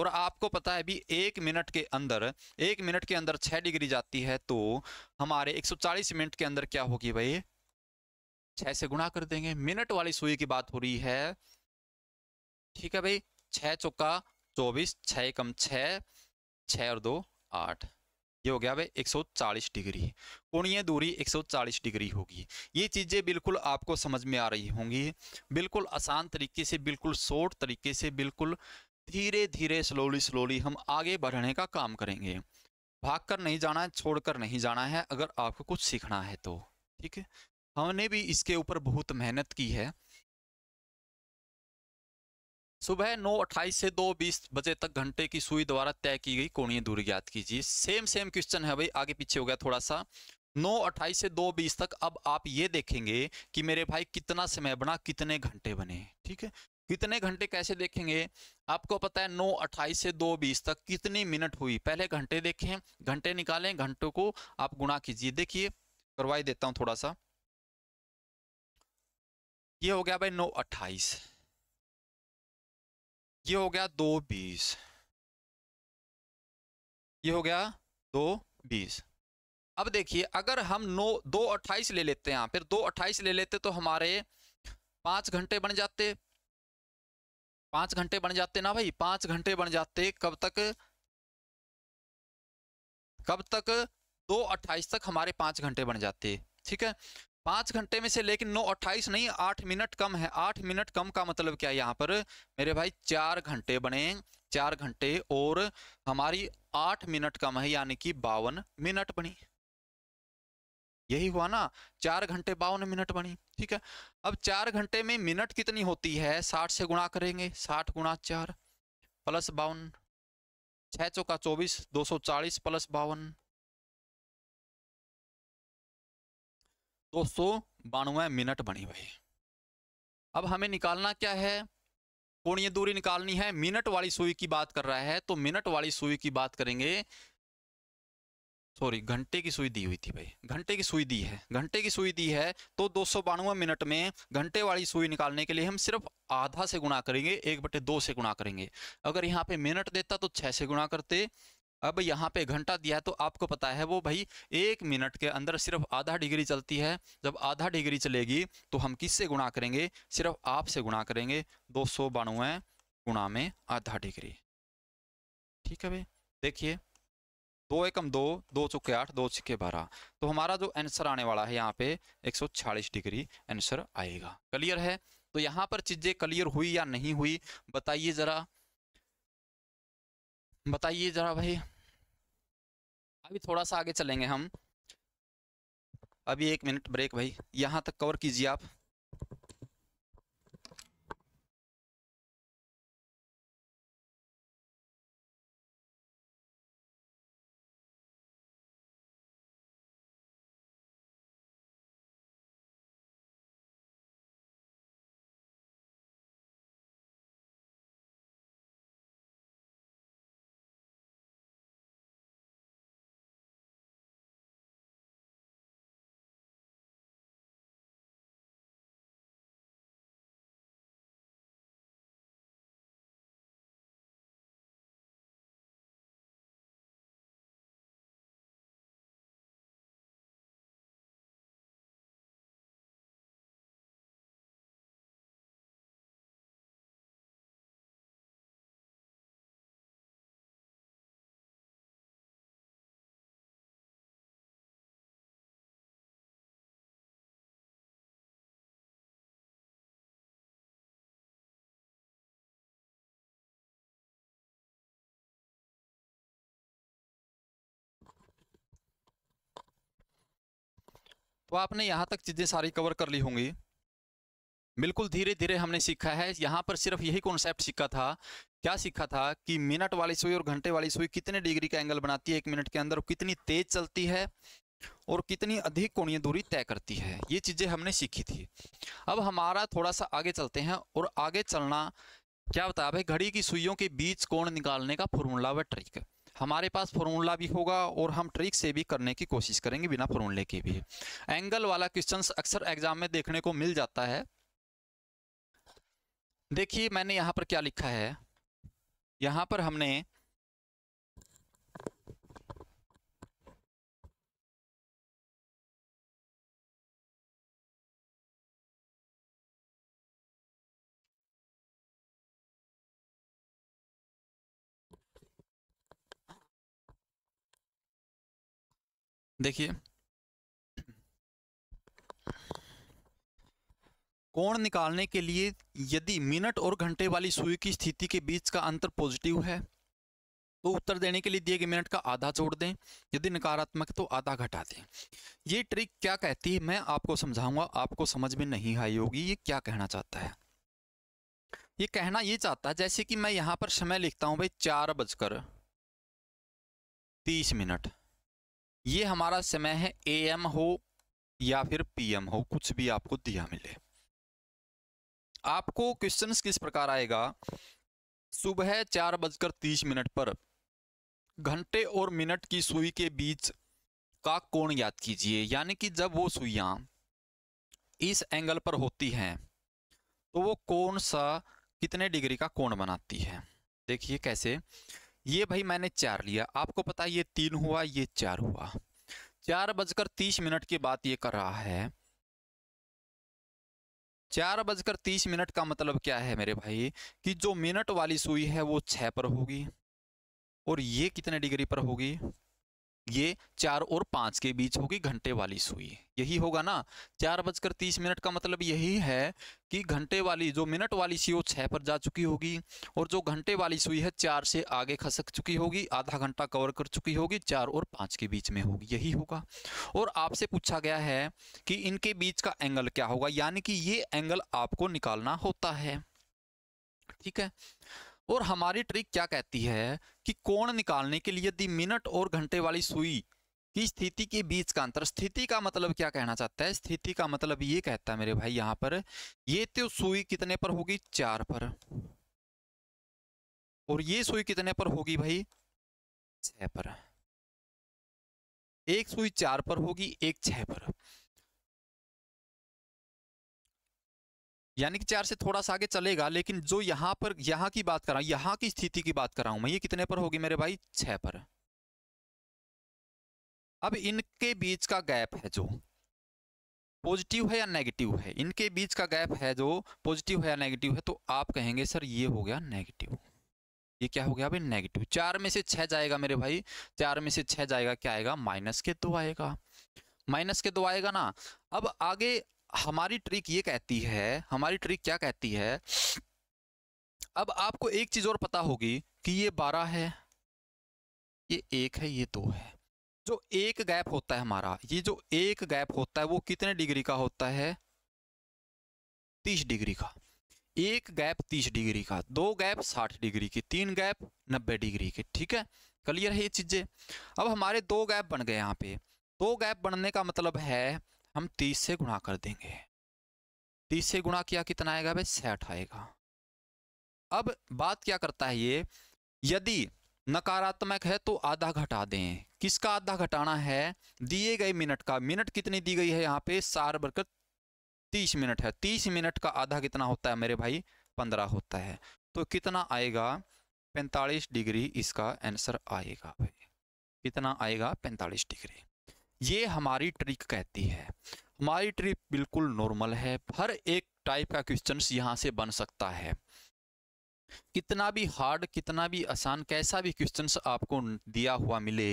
और आपको पता है भी एक मिनट के अंदर एक मिनट के अंदर छः डिग्री जाती है तो हमारे 140 मिनट के अंदर क्या होगी भाई छः से गुणा कर देंगे मिनट वाली सुई की बात हो रही है ठीक है भाई छः चौका चौबीस छः कम छः छः और दो आठ ये हो गया भाई 140 डिग्री कोणीय दूरी 140 डिग्री होगी ये चीज़ें बिल्कुल आपको समझ में आ रही होंगी बिल्कुल आसान तरीके से बिल्कुल शॉर्ट तरीके से बिल्कुल धीरे धीरे स्लोली स्लोली हम आगे बढ़ने का काम करेंगे भाग कर नहीं जाना है छोड़कर नहीं जाना है अगर आपको कुछ सीखना है तो ठीक है हमने भी इसके ऊपर बहुत मेहनत की है सुबह नौ अट्ठाईस से दो बीस बजे तक घंटे की सुई द्वारा तय की गई कोणीय दूरी ज्ञात कीजिए सेम सेम क्वेश्चन है भाई आगे पीछे हो गया थोड़ा सा नौ अट्ठाईस से दो बीस तक अब आप ये देखेंगे कि मेरे भाई कितना समय बना कितने घंटे बने ठीक है कितने घंटे कैसे देखेंगे आपको पता है नौ अट्ठाईस से दो बीस तक कितनी मिनट हुई पहले घंटे देखें घंटे निकालें घंटों को आप गुणा कीजिए देखिए करवाई देता हूं थोड़ा सा ये हो गया भाई नौ अट्ठाईस ये हो गया दो बीस ये हो गया दो बीस अब देखिए अगर हम नौ दो अट्ठाईस ले लेते हैं फिर दो अट्ठाईस ले लेते तो हमारे पांच घंटे बन जाते पांच घंटे बन जाते ना भाई पांच घंटे बन जाते कब तक कब तक दो अट्ठाईस तक हमारे पांच घंटे बन जाते ठीक है पाँच घंटे में से लेकिन नौ अट्ठाईस नहीं आठ मिनट कम है आठ मिनट कम का मतलब क्या है यहाँ पर मेरे भाई चार घंटे बने चार घंटे और हमारी आठ मिनट कम है यानी कि बावन मिनट बनी यही हुआ ना चार घंटे बावन मिनट बनी ठीक है अब चार घंटे में मिनट कितनी होती है साठ से गुणा करेंगे साठ गुणा चार प्लस बावन छः चौका चौबीस दो सौ चालीस प्लस बावन दो सौ बानवे मिनट बनी भाई अब हमें निकालना क्या है कोणीय दूरी निकालनी है मिनट वाली सुई की बात कर रहा है तो मिनट वाली सुई की बात करेंगे सॉरी घंटे की सुई दी हुई थी भाई घंटे की सुई दी है घंटे की सुई दी है तो दो सौ बानवे मिनट में घंटे वाली सुई निकालने के लिए हम सिर्फ आधा से गुणा करेंगे एक बटे दो से गुणा करेंगे अगर यहाँ पे मिनट देता तो छः से गुणा करते अब यहाँ पे घंटा दिया है तो आपको पता है वो भाई एक मिनट के अंदर सिर्फ आधा डिग्री चलती है जब आधा डिग्री चलेगी तो हम किससे गुणा करेंगे सिर्फ आप से गुणा करेंगे दो सौ बानवे गुणा में आधा डिग्री ठीक है भाई देखिए दो एकम दो दो चुके आठ दो छिके बारह तो हमारा जो आंसर आने वाला है यहाँ पे एक सौ छियालीस डिग्री आंसर आएगा क्लियर है तो यहाँ पर चीज़ें क्लियर हुई या नहीं हुई बताइए ज़रा बताइए जरा भाई अभी थोड़ा सा आगे चलेंगे हम अभी एक मिनट ब्रेक भाई यहाँ तक कवर कीजिए आप तो आपने यहाँ तक चीज़ें सारी कवर कर ली होंगी बिल्कुल धीरे धीरे हमने सीखा है यहाँ पर सिर्फ यही कॉन्सेप्ट सीखा था क्या सीखा था कि मिनट वाली सुई और घंटे वाली सुई कितने डिग्री का एंगल बनाती है एक मिनट के अंदर कितनी तेज चलती है और कितनी अधिक कोणीय दूरी तय करती है ये चीज़ें हमने सीखी थी अब हमारा थोड़ा सा आगे चलते हैं और आगे चलना क्या बताया भाई घड़ी की सुइयों के बीच कोण निकालने का फॉर्मूला व ट्रिक हमारे पास फॉर्मूला भी होगा और हम ट्रिक से भी करने की कोशिश करेंगे बिना फॉर्मूले के भी एंगल वाला क्वेश्चन अक्सर एग्जाम में देखने को मिल जाता है देखिए मैंने यहाँ पर क्या लिखा है यहाँ पर हमने देखिए कोण निकालने के लिए यदि मिनट और घंटे वाली सुई की स्थिति के बीच का अंतर पॉजिटिव है तो उत्तर देने के लिए दिए गए मिनट का आधा जोड़ दें यदि नकारात्मक तो आधा घटा दें ये ट्रिक क्या कहती है मैं आपको समझाऊंगा आपको समझ में नहीं आई होगी ये क्या कहना चाहता है ये कहना ये चाहता है जैसे कि मैं यहाँ पर समय लिखता हूँ भाई चार बजकर तीस मिनट ये हमारा समय है एम हो या फिर पीएम हो कुछ भी आपको दिया मिले आपको क्वेश्चन किस प्रकार आएगा सुबह चार बजकर तीस मिनट पर घंटे और मिनट की सुई के बीच का कोण याद कीजिए यानी कि जब वो सुइया इस एंगल पर होती हैं तो वो कौन सा कितने डिग्री का कोण बनाती है देखिए कैसे ये भाई मैंने चार लिया आपको पता ये तीन हुआ ये चार हुआ चार बजकर तीस मिनट के बाद ये कर रहा है चार बजकर तीस मिनट का मतलब क्या है मेरे भाई कि जो मिनट वाली सुई है वो छह पर होगी और ये कितने डिग्री पर होगी ये चार और पाँच के बीच होगी घंटे वाली सुई यही होगा ना चार बजकर तीस मिनट का मतलब यही है कि घंटे वाली जो मिनट वाली सुई वो छः पर जा चुकी होगी और जो घंटे वाली सुई है चार से आगे खसक चुकी होगी आधा घंटा कवर कर चुकी होगी चार और पाँच के बीच में होगी यही होगा और आपसे पूछा गया है कि इनके बीच का एंगल क्या होगा यानी कि ये एंगल आपको निकालना होता है ठीक है और हमारी ट्रिक क्या कहती है कि कोण निकालने के लिए यदि मिनट और घंटे वाली सुई की स्थिति के बीच का अंतर स्थिति का मतलब क्या कहना चाहता है स्थिति का मतलब ये कहता है मेरे भाई यहाँ पर ये तो सुई कितने पर होगी चार पर और ये सुई कितने पर होगी भाई छह पर एक सुई चार पर होगी एक छह पर यानी कि चार से थोड़ा सा आगे चलेगा लेकिन जो यहाँ पर यहाँ की बात कर रहा हूँ यहाँ की स्थिति की बात कर रहा हूँ मैं ये कितने पर होगी मेरे भाई छः पर अब इनके बीच का गैप है जो पॉजिटिव है या नेगेटिव है इनके बीच का गैप है जो पॉजिटिव है या नेगेटिव है तो आप कहेंगे सर ये हो गया नेगेटिव ये क्या हो गया भाई नेगेटिव चार में से छः जाएगा मेरे भाई चार में से छः जाएगा क्या आएगा माइनस के दो आएगा माइनस के दो आएगा ना अब आगे हमारी ट्रिक ये कहती है हमारी ट्रिक क्या कहती है अब आपको एक चीज़ और पता होगी कि ये बारह है ये एक है ये दो है जो एक गैप होता है हमारा ये जो एक गैप होता है वो कितने डिग्री का होता है तीस डिग्री का एक गैप तीस डिग्री का दो गैप साठ डिग्री की तीन गैप नब्बे डिग्री के ठीक है क्लियर है ये चीज़ें अब हमारे दो गैप बन गए यहाँ पे दो गैप बनने का मतलब है हम तीस से गुणा कर देंगे तीस से गुणा किया कितना आएगा भाई साठ आएगा अब बात क्या करता है ये यदि नकारात्मक है तो आधा घटा दें किसका आधा घटाना है दिए गए मिनट का मिनट कितनी दी गई है यहाँ पे सार बरकर तीस मिनट है तीस मिनट का आधा कितना होता है मेरे भाई पंद्रह होता है तो कितना आएगा पैंतालीस डिग्री इसका आंसर आएगा भाई कितना आएगा पैंतालीस डिग्री ये हमारी ट्रिक कहती है हमारी ट्रिक बिल्कुल नॉर्मल है हर एक टाइप का क्वेश्चन यहाँ से बन सकता है कितना भी हार्ड कितना भी आसान कैसा भी क्वेश्चन आपको दिया हुआ मिले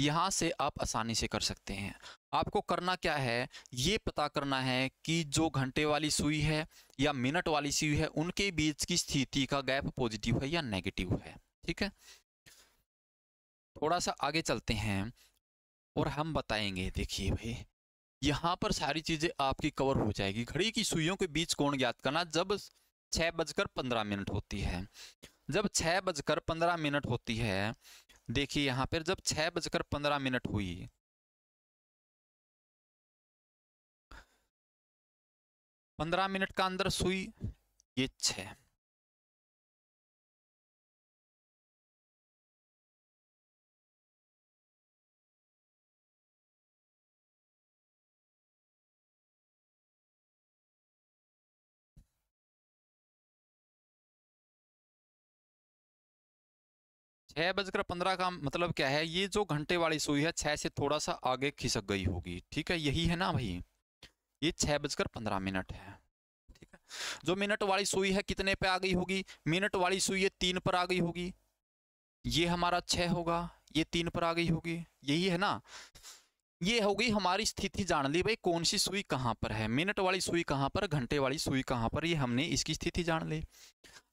यहाँ से आप आसानी से कर सकते हैं आपको करना क्या है ये पता करना है कि जो घंटे वाली सुई है या मिनट वाली सुई है उनके बीच की स्थिति का गैप पॉजिटिव है या नेगेटिव है ठीक है थोड़ा सा आगे चलते हैं और हम बताएंगे देखिए भाई यहाँ पर सारी चीज़ें आपकी कवर हो जाएगी घड़ी की सुइयों के बीच कोण ज्ञात करना जब छः बजकर पंद्रह मिनट होती है जब छः बजकर पंद्रह मिनट होती है देखिए यहाँ पर जब छः बजकर पंद्रह मिनट हुई पंद्रह मिनट का अंदर सुई ये छः छः बजकर पंद्रह का मतलब क्या है ये जो घंटे वाली सुई है छः से थोड़ा सा आगे खिसक गई होगी ठीक है यही है ना भाई ये छः बजकर पंद्रह मिनट है ठीक है जो मिनट वाली सुई है कितने पे आ गई होगी मिनट वाली सुई ये तीन पर आ गई होगी ये हमारा छः होगा ये तीन पर आ गई होगी यही है ना ये हो गई हमारी स्थिति जान ली भाई कौन सी सुई कहाँ पर है मिनट वाली सुई कहाँ पर घंटे वाली सुई कहाँ पर ये हमने इसकी स्थिति जान ली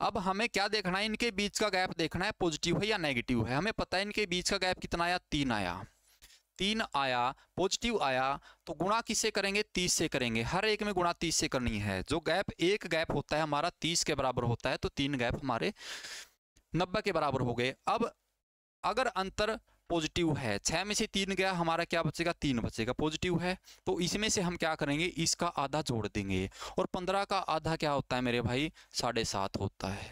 अब हमें क्या देखना है इनके बीच का गैप देखना है पॉजिटिव है या नेगेटिव है हमें पता है इनके बीच का गैप कितना आया तीन आया तीन आया पॉजिटिव आया तो गुणा किससे करेंगे तीस से करेंगे हर एक में गुणा तीस से करनी है जो गैप एक गैप होता है हमारा तीस के बराबर होता है तो तीन गैप हमारे नब्बे के बराबर हो गए अब अगर अंतर पॉजिटिव है छः में से तीन गया हमारा क्या बचेगा तीन बचेगा पॉजिटिव है तो इसमें से हम क्या करेंगे इसका आधा जोड़ देंगे और पंद्रह का आधा क्या होता है मेरे भाई साढ़े सात होता है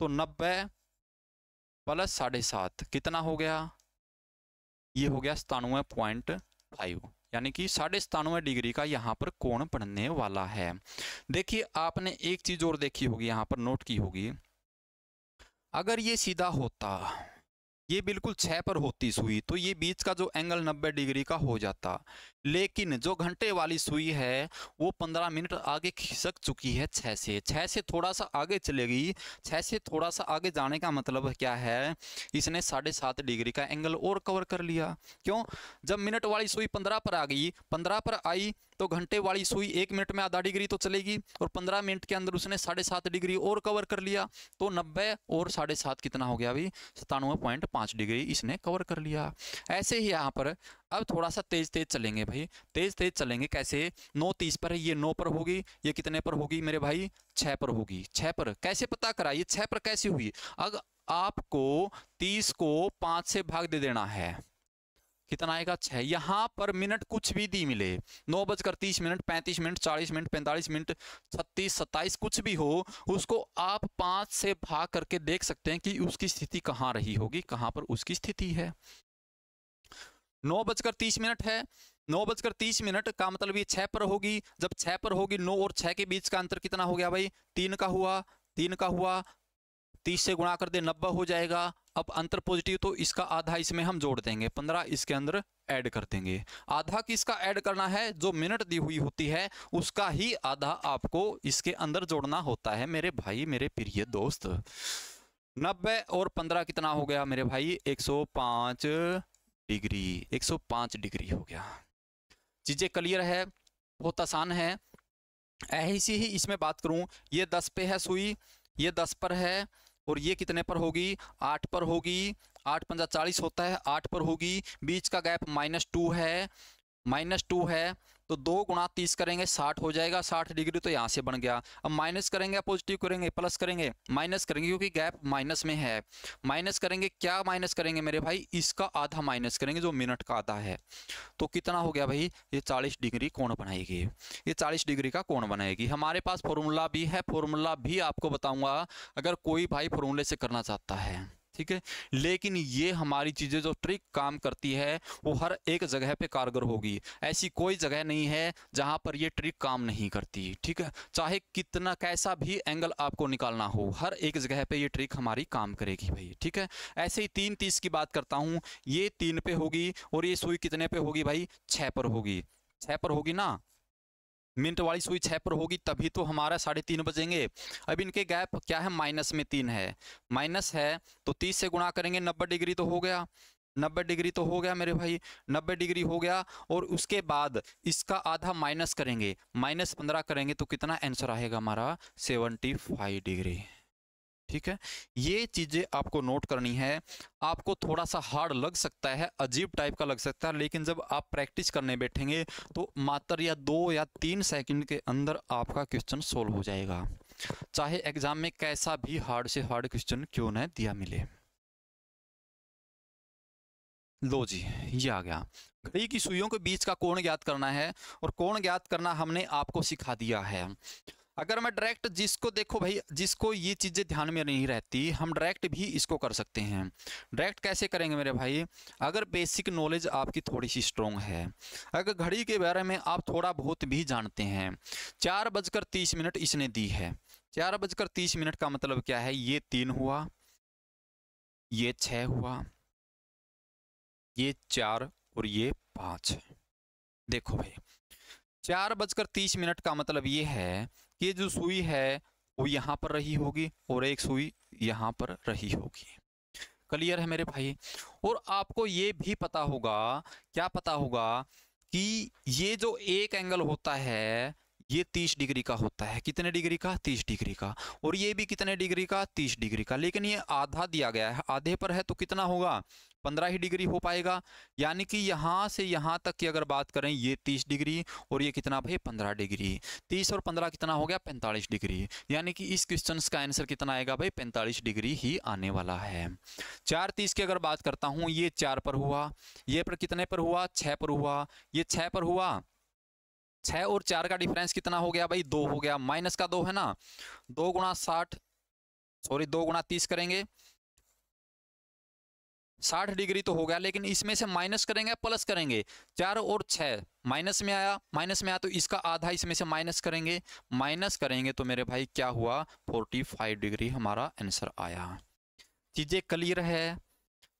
तो नब्बे प्लस साढ़े सात कितना हो गया ये हो गया सतानवे पॉइंट फाइव यानी कि साढ़े सतानवे डिग्री का यहाँ पर कोण बनने वाला है देखिए आपने एक चीज़ और देखी होगी यहाँ पर नोट की होगी अगर ये सीधा होता ये बिल्कुल छः पर होती सुई तो ये बीच का जो एंगल नब्बे डिग्री का हो जाता लेकिन जो घंटे वाली सुई है वो पंद्रह मिनट आगे खिसक चुकी है छः से छः से थोड़ा सा आगे चलेगी छः से थोड़ा सा आगे जाने का मतलब क्या है इसने साढ़े सात डिग्री का एंगल और कवर कर लिया क्यों जब मिनट वाली सुई पंद्रह पर आ गई पंद्रह पर आई तो घंटे वाली सुई एक मिनट में आधा डिग्री तो चलेगी और पंद्रह मिनट के अंदर उसने साढ़े सात डिग्री और कवर कर लिया तो नब्बे और साढ़े सात कितना हो गया अभी सतानवे पॉइंट पाँच डिग्री इसने कवर कर लिया ऐसे ही यहाँ पर अब थोड़ा सा तेज तेज चलेंगे भाई तेज तेज चलेंगे कैसे नौ तीस पर है ये नौ पर होगी ये कितने पर होगी मेरे भाई छः पर होगी छः पर कैसे पता करा ये छः पर कैसे हुई अगर आपको तीस को पाँच से भाग दे देना है कितना आएगा छः यहाँ पर मिनट कुछ भी दी मिले नौ बजकर तीस मिनट पैंतीस मिनट चालीस मिनट पैंतालीस मिनट छत्तीस सत्ताईस कुछ भी हो उसको आप पाँच से भाग करके देख सकते हैं कि उसकी स्थिति कहाँ रही होगी कहाँ पर उसकी स्थिति है नौ बजकर तीस मिनट है नौ बजकर तीस मिनट का मतलब ये छः पर होगी जब छः पर होगी नौ और छः के बीच का अंतर कितना हो गया भाई तीन का हुआ तीन का हुआ तीस से गुणा कर दे नब्बे हो जाएगा अब अंतर पॉजिटिव तो इसका आधा इसमें हम जोड़ देंगे पंद्रह इसके अंदर ऐड कर देंगे आधा किसका ऐड करना है जो मिनट दी हुई होती है उसका ही आधा आपको इसके अंदर जोड़ना होता है मेरे भाई मेरे प्रिय दोस्त नब्बे और पंद्रह कितना हो गया मेरे भाई एक सौ पाँच डिग्री 105 डिग्री हो गया चीज़ें क्लियर है बहुत आसान है ऐसी ही इसमें बात करूं ये 10 पे है सुई ये 10 पर है और ये कितने पर होगी आठ पर होगी आठ पंजा चालीस होता है आठ पर होगी बीच का गैप माइनस टू है माइनस टू है तो दो गुणा तीस करेंगे साठ हो जाएगा साठ डिग्री तो यहाँ से बन गया अब माइनस करेंगे पॉजिटिव करेंगे प्लस करेंगे माइनस करेंगे क्योंकि गैप माइनस में है माइनस करेंगे क्या माइनस करेंगे मेरे भाई इसका आधा माइनस करेंगे जो मिनट का आधा है तो कितना हो गया भाई ये चालीस डिग्री कौन बनाएगी ये चालीस डिग्री का कौन बनाएगी हमारे पास फॉर्मूला भी है फॉर्मूला भी आपको बताऊंगा अगर कोई भाई फॉर्मूले से करना चाहता है ठीक है लेकिन ये हमारी चीज़ें जो ट्रिक काम करती है वो हर एक जगह पे कारगर होगी ऐसी कोई जगह नहीं है जहाँ पर ये ट्रिक काम नहीं करती ठीक है चाहे कितना कैसा भी एंगल आपको निकालना हो हर एक जगह पे ये ट्रिक हमारी काम करेगी भाई ठीक है ऐसे ही तीन तीस की बात करता हूँ ये तीन पे होगी और ये सुई कितने पे होगी भाई छः पर होगी छः पर होगी ना मिनट वाली सुई छः पर होगी तभी तो हमारा साढ़े तीन बजेंगे अब इनके गैप क्या है माइनस में तीन है माइनस है तो तीस से गुणा करेंगे नब्बे डिग्री तो हो गया नब्बे डिग्री तो हो गया मेरे भाई नब्बे डिग्री हो गया और उसके बाद इसका आधा माइनस करेंगे माइनस पंद्रह करेंगे तो कितना आंसर आएगा हमारा सेवेंटी फाइव डिग्री ठीक है ये चीज़ें आपको नोट करनी है आपको थोड़ा सा हार्ड लग सकता है अजीब टाइप का लग सकता है लेकिन जब आप प्रैक्टिस करने बैठेंगे तो मात्र या दो या तीन सेकंड के अंदर आपका क्वेश्चन सोल्व हो जाएगा चाहे एग्ज़ाम में कैसा भी हार्ड से हार्ड क्वेश्चन क्यों न दिया मिले लो जी ये आ गया घड़ी की सुइयों के बीच का कोण ज्ञात करना है और कोण ज्ञात करना हमने आपको सिखा दिया है अगर मैं डायरेक्ट जिसको देखो भाई जिसको ये चीज़ें ध्यान में नहीं रहती हम डायरेक्ट भी इसको कर सकते हैं डायरेक्ट कैसे करेंगे मेरे भाई अगर बेसिक नॉलेज आपकी थोड़ी सी स्ट्रॉन्ग है अगर घड़ी के बारे में आप थोड़ा बहुत भी जानते हैं चार बजकर तीस मिनट इसने दी है चार बजकर तीस मिनट का मतलब क्या है ये तीन हुआ ये छ हुआ ये चार और ये पाँच देखो भाई चार बजकर तीस मिनट का मतलब ये है ये जो सुई है वो यहाँ पर रही होगी और एक सुई यहाँ पर रही होगी क्लियर है मेरे भाई और आपको ये भी पता होगा क्या पता होगा कि ये जो एक एंगल होता है ये 30 डिग्री का होता है कितने डिग्री का 30 डिग्री का और ये भी कितने डिग्री का 30 डिग्री का लेकिन ये आधा दिया गया है आधे पर है तो कितना होगा पंद्रह ही डिग्री हो पाएगा यानी कि यहाँ से यहाँ तक की अगर बात करें ये तीस डिग्री और ये कितना भाई पंद्रह डिग्री तीस और पंद्रह कितना हो गया पैंतालीस डिग्री यानी कि इस क्वेश्चन का आंसर कितना आएगा भाई पैंतालीस डिग्री ही आने वाला है चार तीस की अगर बात करता हूँ ये चार पर हुआ ये पर कितने पर हुआ छः पर हुआ ये छः पर हुआ छः और चार का डिफरेंस कितना हो गया भाई दो हो गया माइनस का दो है ना दो गुणा साठ सॉरी दो गुणा तीस करेंगे साठ डिग्री तो हो गया लेकिन इसमें से माइनस करेंगे प्लस करेंगे चार और छः माइनस में आया माइनस में आया तो इसका आधा इसमें से माइनस करेंगे माइनस करेंगे तो मेरे भाई क्या हुआ फोर्टी फाइव डिग्री हमारा आंसर आया चीज़ें क्लियर है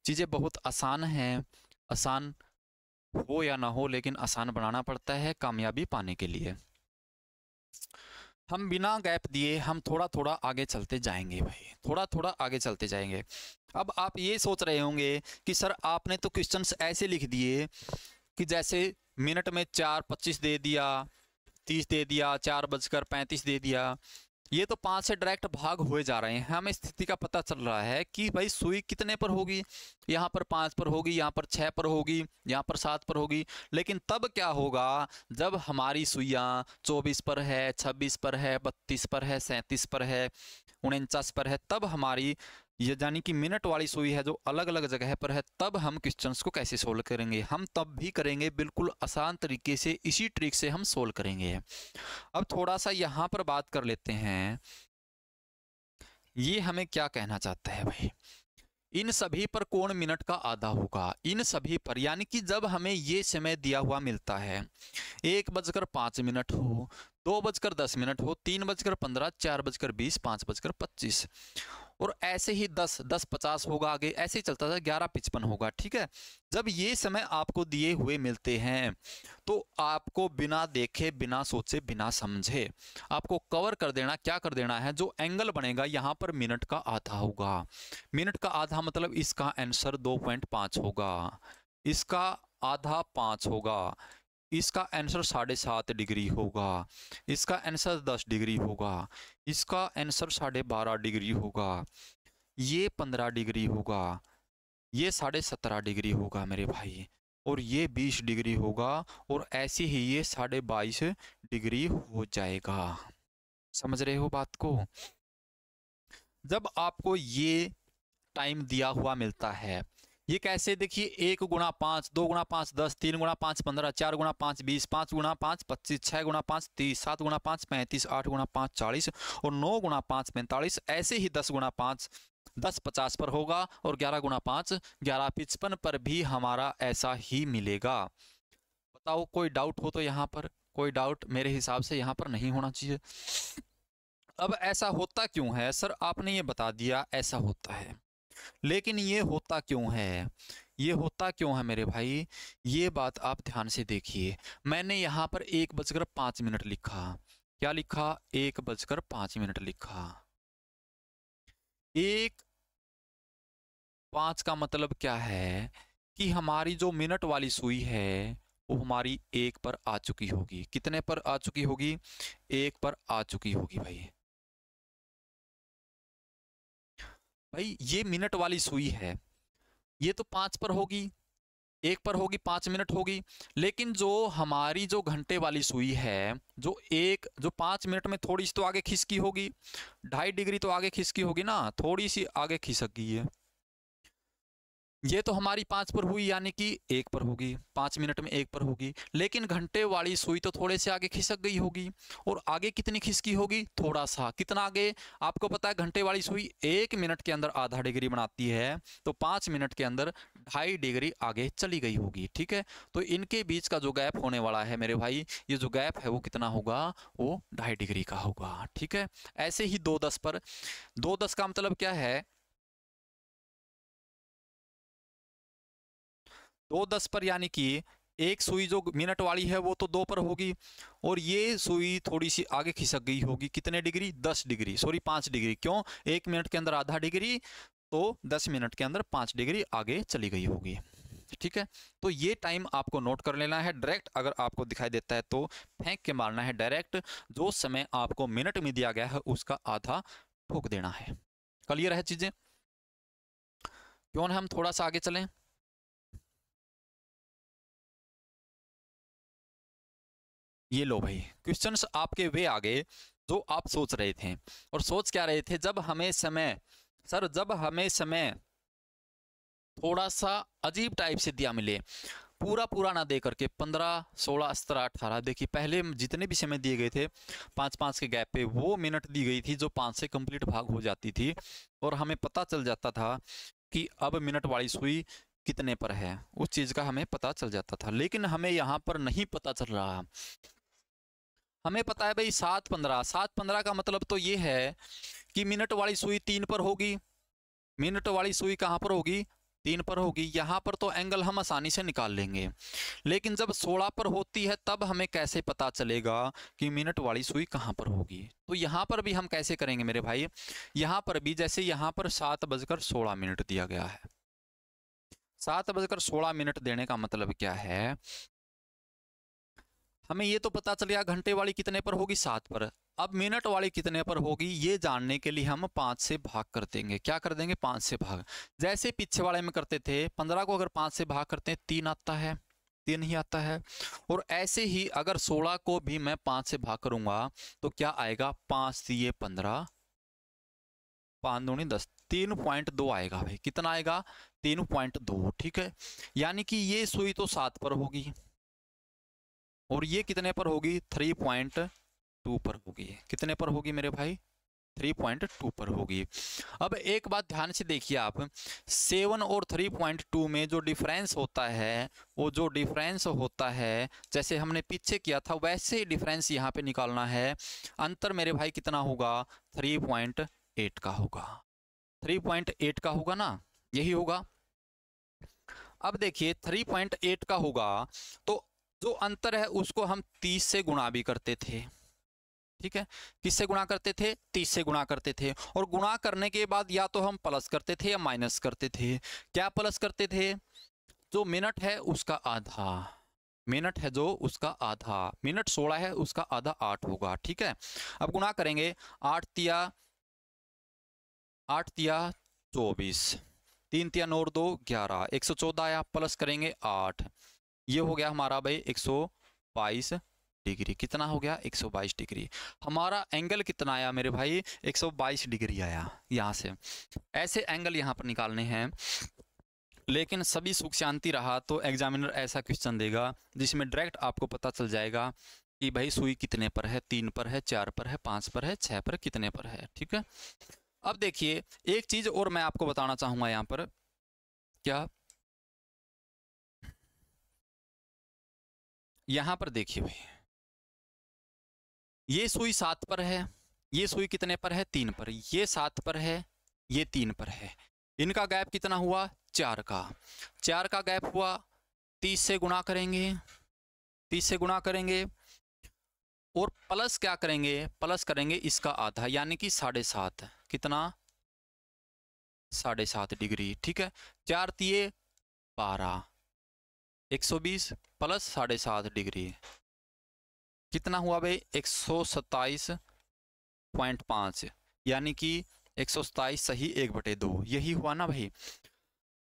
चीज़ें बहुत आसान हैं आसान हो या ना हो लेकिन आसान बनाना पड़ता है कामयाबी पाने के लिए हम बिना गैप दिए हम थोड़ा थोड़ा आगे चलते जाएंगे भाई थोड़ा थोड़ा आगे चलते जाएंगे अब आप ये सोच रहे होंगे कि सर आपने तो क्वेश्चन ऐसे लिख दिए कि जैसे मिनट में चार पच्चीस दे दिया तीस दे दिया चार बजकर पैंतीस दे दिया ये तो पाँच से डायरेक्ट भाग हुए जा रहे हैं हमें स्थिति का पता चल रहा है कि भाई सुई कितने पर होगी यहाँ पर पाँच पर होगी यहाँ पर छः पर होगी यहाँ पर सात पर होगी लेकिन तब क्या होगा जब हमारी सुइयाँ चौबीस पर है छब्बीस पर है बत्तीस पर है सैंतीस पर है उनचास पर है तब हमारी यानी कि मिनट वाली सुई है जो अलग अलग जगह पर है तब हम क्वेश्चन को कैसे सोल्व करेंगे हम तब भी करेंगे बिल्कुल आसान तरीके से इसी ट्रिक से हम सोल्व करेंगे अब थोड़ा सा यहाँ पर बात कर लेते हैं ये हमें क्या कहना चाहता है भाई इन सभी पर कोण मिनट का आधा होगा इन सभी पर यानी कि जब हमें ये समय दिया हुआ मिलता है एक बजकर पाँच मिनट हो दो बजकर दस मिनट हो तीन बजकर पंद्रह चार बजकर बीस पाँच बजकर पच्चीस और ऐसे ही दस दस पचास होगा आगे ऐसे ही चलता था ग्यारह पिचपन होगा ठीक है जब ये समय आपको दिए हुए मिलते हैं तो आपको बिना देखे बिना सोचे बिना समझे आपको कवर कर देना क्या कर देना है जो एंगल बनेगा यहाँ पर मिनट का आधा होगा मिनट का आधा मतलब इसका आंसर 2.5 होगा इसका आधा पाँच होगा इसका आंसर साढ़े सात डिग्री होगा इसका आंसर दस डिग्री होगा इसका आंसर साढ़े बारह डिग्री होगा ये पंद्रह डिग्री होगा ये साढ़े सत्रह डिग्री होगा मेरे भाई और ये बीस डिग्री होगा और ऐसे ही ये साढ़े बाईस डिग्री हो जाएगा समझ रहे हो बात को जब आपको ये टाइम दिया हुआ मिलता है ये कैसे देखिए एक गुणा पाँच दो गुणा पाँच दस तीन गुणा पाँच पंद्रह चार गुणा पाँच बीस पाँच गुणा पाँच पच्चीस छः गुणा पाँच तीस सात गुणा पाँच पैंतीस आठ गुणा पाँच चालीस और नौ गुणा पाँच पैंतालीस ऐसे ही दस गुणा पाँच दस पचास पर होगा और ग्यारह गुणा पाँच ग्यारह पिचपन पर भी हमारा ऐसा ही मिलेगा बताओ कोई डाउट हो तो यहाँ पर कोई डाउट मेरे हिसाब से यहाँ पर नहीं होना चाहिए अब ऐसा होता क्यों है सर आपने ये बता दिया ऐसा होता है लेकिन ये होता क्यों है ये होता क्यों है मेरे भाई ये बात आप ध्यान से देखिए मैंने यहाँ पर एक बजकर पाँच मिनट लिखा क्या लिखा एक बजकर पाँच मिनट लिखा एक पाँच का मतलब क्या है कि हमारी जो मिनट वाली सुई है वो हमारी एक पर आ चुकी होगी कितने पर आ चुकी होगी एक पर आ चुकी होगी भाई भाई ये मिनट वाली सुई है ये तो पाँच पर होगी एक पर होगी पाँच मिनट होगी लेकिन जो हमारी जो घंटे वाली सुई है जो एक जो पाँच मिनट में थोड़ी सी तो आगे खिसकी होगी ढाई डिग्री तो आगे खिसकी होगी ना थोड़ी सी आगे खिसक गई है ये तो हमारी पाँच पर हुई यानी कि एक पर होगी पाँच मिनट में एक पर होगी लेकिन घंटे वाली सुई तो थोड़े से आगे खिसक गई होगी और आगे कितनी खिसकी होगी थोड़ा सा कितना आगे आपको पता है घंटे वाली सुई एक मिनट के अंदर आधा डिग्री बनाती है तो पाँच मिनट के अंदर ढाई डिग्री आगे चली गई होगी ठीक है तो इनके बीच का जो गैप होने वाला है मेरे भाई ये जो गैप है वो कितना होगा वो ढाई डिग्री का होगा ठीक है ऐसे ही दो दस पर दो दस का मतलब क्या है दो दस पर यानी कि एक सुई जो मिनट वाली है वो तो दो पर होगी और ये सुई थोड़ी सी आगे खिसक गई होगी कितने डिग्री दस डिग्री सॉरी पाँच डिग्री क्यों एक मिनट के अंदर आधा डिग्री तो दस मिनट के अंदर पाँच डिग्री आगे चली गई होगी ठीक है तो ये टाइम आपको नोट कर लेना है डायरेक्ट अगर आपको दिखाई देता है तो फेंक के मारना है डायरेक्ट जो समय आपको मिनट में दिया गया है उसका आधा ठोक देना है क्लियर है चीज़ें क्यों हम थोड़ा सा आगे चलें ये लो भाई क्वेश्चंस आपके वे आ गए जो आप सोच रहे थे और सोच क्या रहे थे जब हमें समय सर जब हमें समय थोड़ा सा अजीब टाइप से दिया मिले पूरा पूरा ना दे करके पंद्रह सोलह सत्रह अठारह देखिए पहले जितने भी समय दिए गए थे पाँच पाँच के गैप पे वो मिनट दी गई थी जो पाँच से कंप्लीट भाग हो जाती थी और हमें पता चल जाता था कि अब मिनट वाली सुई कितने पर है उस चीज़ का हमें पता चल जाता था लेकिन हमें यहाँ पर नहीं पता चल रहा हमें पता है भाई सात पंद्रह सात पंद्रह का मतलब तो ये है कि मिनट वाली सुई तीन पर होगी मिनट वाली सुई कहाँ पर होगी तीन पर होगी यहाँ पर तो एंगल हम आसानी से निकाल लेंगे लेकिन जब सोलह पर होती है तब हमें कैसे पता चलेगा कि मिनट वाली सुई कहाँ पर होगी तो यहाँ पर भी हम कैसे करेंगे मेरे भाई यहाँ पर भी जैसे यहाँ पर सात बजकर सोलह मिनट दिया गया है सात बजकर सोलह मिनट देने का मतलब क्या है हमें ये तो पता चल गया घंटे वाली कितने पर होगी सात पर अब मिनट वाली कितने पर होगी ये जानने के लिए हम पाँच से भाग कर देंगे क्या कर देंगे पाँच से भाग जैसे पीछे वाले में करते थे पंद्रह को अगर पाँच से भाग करते हैं तीन आता है तीन ही आता है और ऐसे ही अगर सोलह को भी मैं पाँच से भाग करूंगा तो क्या आएगा पाँच दिए पंद्रह पाँच दूनी दस तीन पॉइंट दो आएगा भाई कितना आएगा तीन पॉइंट दो ठीक है यानी कि ये सुई तो सात पर होगी और ये कितने पर होगी थ्री पॉइंट टू पर होगी कितने पर होगी मेरे भाई थ्री पॉइंट टू पर होगी अब एक बात ध्यान से देखिए आप सेवन और थ्री पॉइंट टू में जो डिफरेंस होता है वो जो डिफरेंस होता है जैसे हमने पीछे किया था वैसे ही डिफरेंस यहाँ पे निकालना है अंतर मेरे भाई कितना होगा थ्री पॉइंट एट का होगा थ्री पॉइंट एट का होगा ना यही होगा अब देखिए थ्री पॉइंट एट का होगा तो जो अंतर है उसको हम तीस से गुणा भी करते थे ठीक है किससे गुणा करते थे तीस से गुणा करते थे और गुणा करने के बाद या तो हम प्लस करते थे या माइनस करते थे क्या प्लस करते थे जो मिनट है उसका आधा मिनट है जो उसका आधा मिनट सोलह है उसका आधा आठ होगा ठीक है अब गुणा करेंगे आठ तिया आठ तिया चौबीस तीन तिया नोर दो ग्यारह एक सौ चौदह आया प्लस करेंगे आठ ये हो गया हमारा भाई एक डिग्री कितना हो गया 122 डिग्री हमारा एंगल कितना आया मेरे भाई 122 डिग्री आया यहाँ से ऐसे एंगल यहाँ पर निकालने हैं लेकिन सभी सुख शांति रहा तो एग्जामिनर ऐसा क्वेश्चन देगा जिसमें डायरेक्ट आपको पता चल जाएगा कि भाई सुई कितने पर है तीन पर है चार पर है पाँच पर है छः पर कितने पर है ठीक है अब देखिए एक चीज़ और मैं आपको बताना चाहूँगा यहाँ पर क्या यहां पर देखिए भाई ये सुई सात पर है ये सुई कितने पर है तीन पर ये सात पर है ये तीन पर है इनका गैप कितना हुआ चार का चार का गैप हुआ तीस से गुणा करेंगे तीस से गुणा करेंगे और प्लस क्या करेंगे प्लस करेंगे इसका आधा यानी कि साढ़े सात कितना साढ़े सात डिग्री ठीक है चार तीय बारह 120 प्लस साढ़े सात डिग्री कितना हुआ भाई एक सौ सत्ताईस पॉइंट पाँच यानी कि एक सौ सत्ताईस सही एक बटे दो यही हुआ ना भाई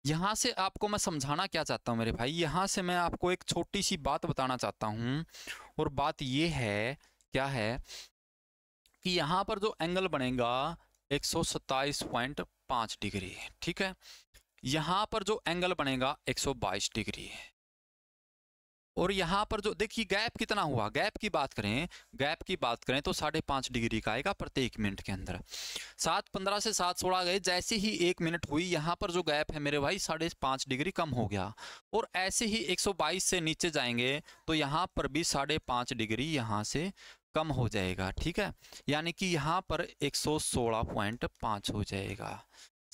यहाँ से आपको मैं समझाना क्या चाहता हूँ मेरे भाई यहाँ से मैं आपको एक छोटी सी बात बताना चाहता हूँ और बात ये है क्या है कि यहाँ पर जो एंगल बनेगा एक सौ सत्ताईस पॉइंट पाँच डिग्री ठीक है यहाँ पर जो एंगल बनेगा एक सौ बाईस डिग्री है और यहाँ पर जो देखिए गैप कितना हुआ गैप की बात करें गैप की बात करें तो साढ़े पाँच डिग्री का आएगा प्रत्येक मिनट के अंदर सात पंद्रह से सात सोलह गए जैसे ही एक मिनट हुई यहाँ पर जो गैप है मेरे भाई साढ़े पाँच डिग्री कम हो गया और ऐसे ही 122 से नीचे जाएंगे तो यहाँ पर भी साढ़े पाँच डिग्री यहाँ से कम हो जाएगा ठीक है यानी कि यहाँ पर पाँच हो जाएगा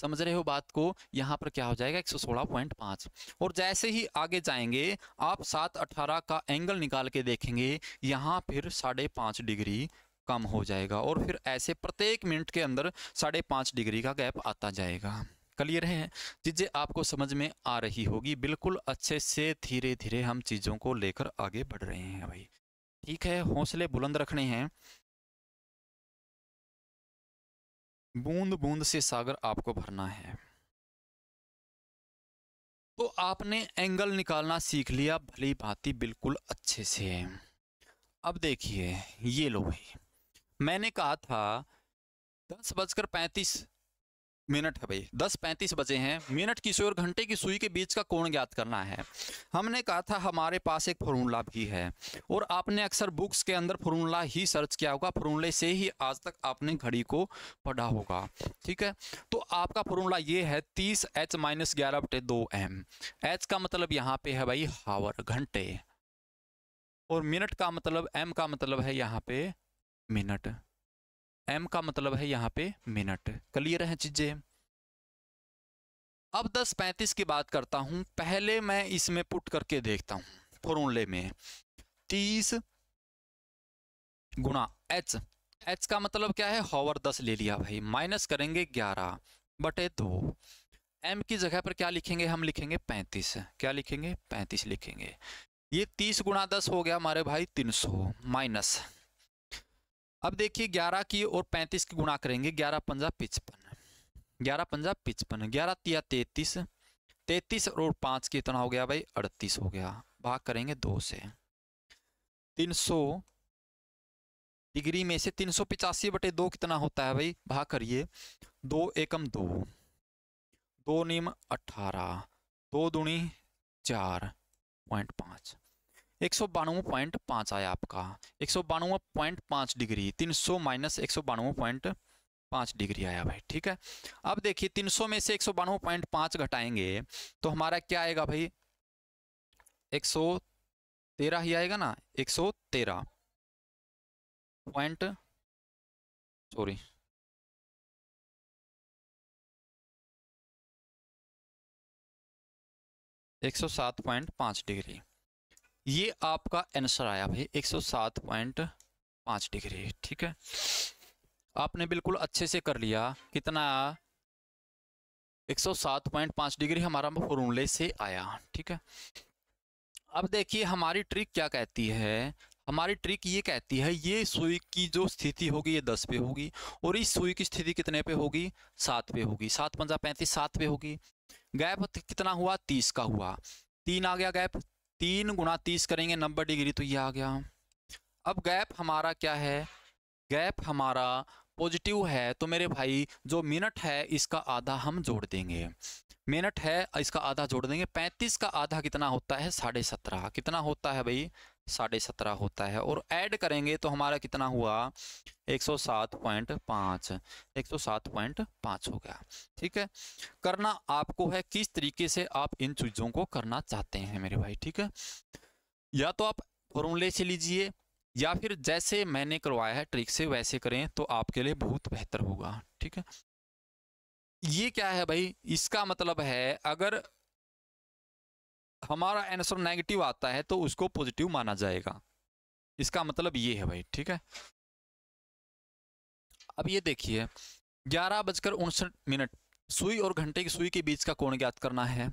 समझ रहे हो बात को यहाँ पर क्या हो जाएगा 116.5 और जैसे ही आगे जाएंगे आप सात अठारह का एंगल निकाल के देखेंगे यहाँ फिर साढ़े पाँच डिग्री कम हो जाएगा और फिर ऐसे प्रत्येक मिनट के अंदर साढ़े पाँच डिग्री का गैप आता जाएगा क्लियर है चीज़ें आपको समझ में आ रही होगी बिल्कुल अच्छे से धीरे धीरे हम चीज़ों को लेकर आगे बढ़ रहे हैं भाई ठीक है हौसले बुलंद रखने हैं बूंद बूंद से सागर आपको भरना है तो आपने एंगल निकालना सीख लिया भली भांति बिल्कुल अच्छे से अब देखिए ये लो भाई मैंने कहा था दस बजकर पैंतीस मिनट है भाई दस पैंतीस बजे हैं मिनट की सुई और घंटे की सुई के बीच का कोण ज्ञात करना है हमने कहा था हमारे पास एक फॉर्मूला भी है और आपने अक्सर बुक्स के अंदर फॉर्मूला ही सर्च किया होगा फॉर्मूले से ही आज तक आपने घड़ी को पढ़ा होगा ठीक है तो आपका फॉर्मूला ये है तीस एच माइनस ग्यारह बटे दो एम एच का मतलब यहाँ पे है भाई हावर घंटे और मिनट का मतलब एम का मतलब है यहाँ पे मिनट एम का मतलब है यहाँ पे मिनट क्लियर है चीजें अब दस पैंतीस की बात करता हूं पहले मैं इसमें पुट करके देखता हूँ फॉर्मूले में तीस गुणा एच एच का मतलब क्या है हॉवर दस ले लिया भाई माइनस करेंगे ग्यारह बटे दो एम की जगह पर क्या लिखेंगे हम लिखेंगे पैंतीस क्या लिखेंगे पैंतीस लिखेंगे ये तीस गुणा दस हो गया हमारे भाई तीन सौ माइनस अब देखिए ग्यारह की और पैंतीस की गुणा करेंगे ग्यारह पंजा पिचपन ग्यारह पंजा पिचपन ग्यारह तिया तैतीस तैतीस और पाँच कितना हो गया भाई अड़तीस हो गया भाग करेंगे दो से तीन सौ डिग्री में से तीन सौ पिचासी बटे दो कितना होता है भाई भाग करिए दो एकम दो दो निम अठारह दो दुणी चार पॉइंट पाँच एक सौ बानवे पॉइंट पाँच आया आपका एक सौ बानवे पॉइंट पाँच डिग्री तीन सौ माइनस एक सौ बानवे पॉइंट पाँच डिग्री आया भाई ठीक है अब देखिए तीन सौ में से एक सौ बानवे पॉइंट पाँच घटाएंगे तो हमारा क्या आएगा भाई एक सौ तेरह ही आएगा ना एक सौ तेरह पॉइंट सॉरी एक सौ सात पॉइंट पाँच डिग्री ये आपका आंसर आया भाई 107.5 डिग्री ठीक है आपने बिल्कुल अच्छे से कर लिया कितना 107.5 डिग्री हमारा फॉर्मूले से आया ठीक है अब देखिए हमारी ट्रिक क्या कहती है हमारी ट्रिक ये कहती है ये सुई की जो स्थिति होगी ये दस पे होगी और इस सुई की स्थिति कितने पे होगी सात पे होगी सात पंजा पैंतीस सात पे होगी गैप कितना हुआ तीस का हुआ तीन आ गया गैप तीन गुणा तीस करेंगे नब्बे डिग्री तो ये आ गया अब गैप हमारा क्या है गैप हमारा पॉजिटिव है तो मेरे भाई जो मिनट है इसका आधा हम जोड़ देंगे मिनट है इसका आधा जोड़ देंगे पैंतीस का आधा कितना होता है साढ़े सत्रह कितना होता है भाई साढ़े सत्रह होता है और ऐड करेंगे तो हमारा कितना हुआ एक सौ सात पॉइंट पाँच एक सौ सात पॉइंट पाँच हो गया ठीक है करना आपको है किस तरीके से आप इन चीज़ों को करना चाहते हैं मेरे भाई ठीक है या तो आप फॉर्मूले से लीजिए या फिर जैसे मैंने करवाया है ट्रिक से वैसे करें तो आपके लिए बहुत बेहतर होगा ठीक है ये क्या है भाई इसका मतलब है अगर हमारा आंसर नेगेटिव आता है तो उसको पॉजिटिव माना जाएगा इसका मतलब ये है भाई ठीक है अब ये देखिए ग्यारह बजकर उनसठ मिनट सुई और घंटे की सुई के बीच का कोण ज्ञात करना है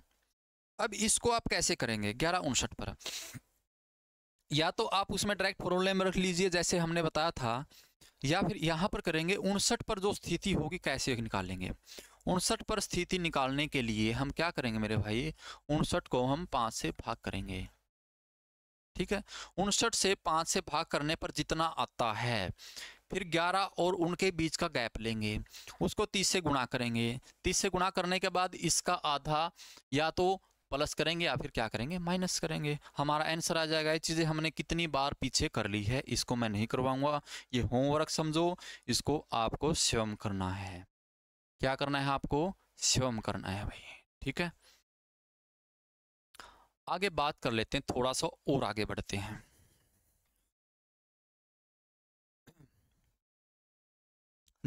अब इसको आप कैसे करेंगे ग्यारह उनसठ पर या तो आप उसमें डायरेक्ट फॉर्मूले में रख लीजिए जैसे हमने बताया था या फिर यहाँ पर करेंगे उनसठ पर जो स्थिति होगी कैसे निकालेंगे उनसठ पर स्थिति निकालने के लिए हम क्या करेंगे मेरे भाई उनसठ को हम पाँच से भाग करेंगे ठीक है उनसठ से पाँच से भाग करने पर जितना आता है फिर 11 और उनके बीच का गैप लेंगे उसको 30 से गुणा करेंगे 30 से गुणा करने के बाद इसका आधा या तो प्लस करेंगे या फिर क्या करेंगे माइनस करेंगे हमारा आंसर आ जाएगा ये चीज़ें हमने कितनी बार पीछे कर ली है इसको मैं नहीं करवाऊंगा ये होमवर्क समझो इसको आपको स्वयं करना है क्या करना है आपको स्वयं करना है भाई ठीक है आगे बात कर लेते हैं थोड़ा सा और आगे बढ़ते हैं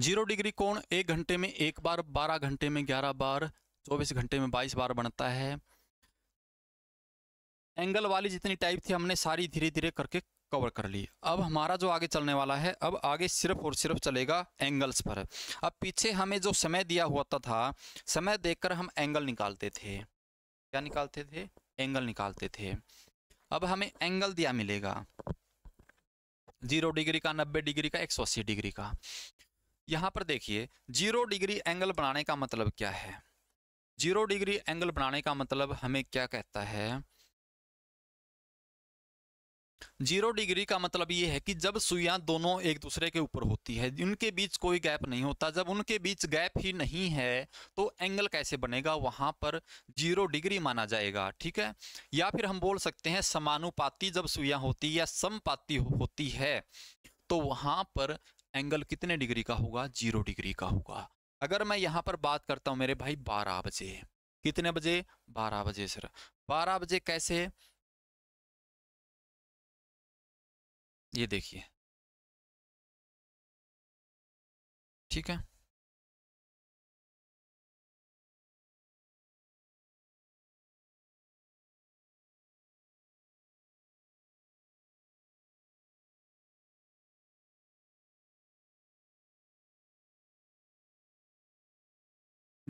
जीरो डिग्री कोण एक घंटे में एक बार बारह घंटे में ग्यारह बार चौबीस घंटे में बाईस बार बनता है एंगल वाली जितनी टाइप थी हमने सारी धीरे धीरे करके कवर कर ली अब हमारा जो आगे चलने वाला है अब आगे सिर्फ और सिर्फ चलेगा एंगल्स पर अब पीछे हमें जो समय दिया हुआ था समय देखकर हम एंगल निकालते थे क्या निकालते थे एंगल निकालते थे अब हमें एंगल दिया मिलेगा जीरो डिग्री का नब्बे डिग्री का एक सौ अस्सी डिग्री का यहाँ पर देखिए जीरो डिग्री एंगल बनाने का मतलब क्या है जीरो डिग्री एंगल बनाने का मतलब हमें क्या कहता है जीरो डिग्री का मतलब ये है कि जब सुइयां दोनों एक दूसरे के ऊपर होती है उनके बीच कोई गैप नहीं होता जब उनके बीच गैप ही नहीं है तो एंगल कैसे बनेगा वहां पर जीरो डिग्री माना जाएगा ठीक है या फिर हम बोल सकते हैं समानुपाती जब सुइयां होती है या समपाती होती है तो वहां पर एंगल कितने डिग्री का होगा जीरो डिग्री का होगा अगर मैं यहाँ पर बात करता हूँ मेरे भाई बारह बजे कितने बजे बारह बजे सर बारह बजे कैसे ये देखिए ठीक है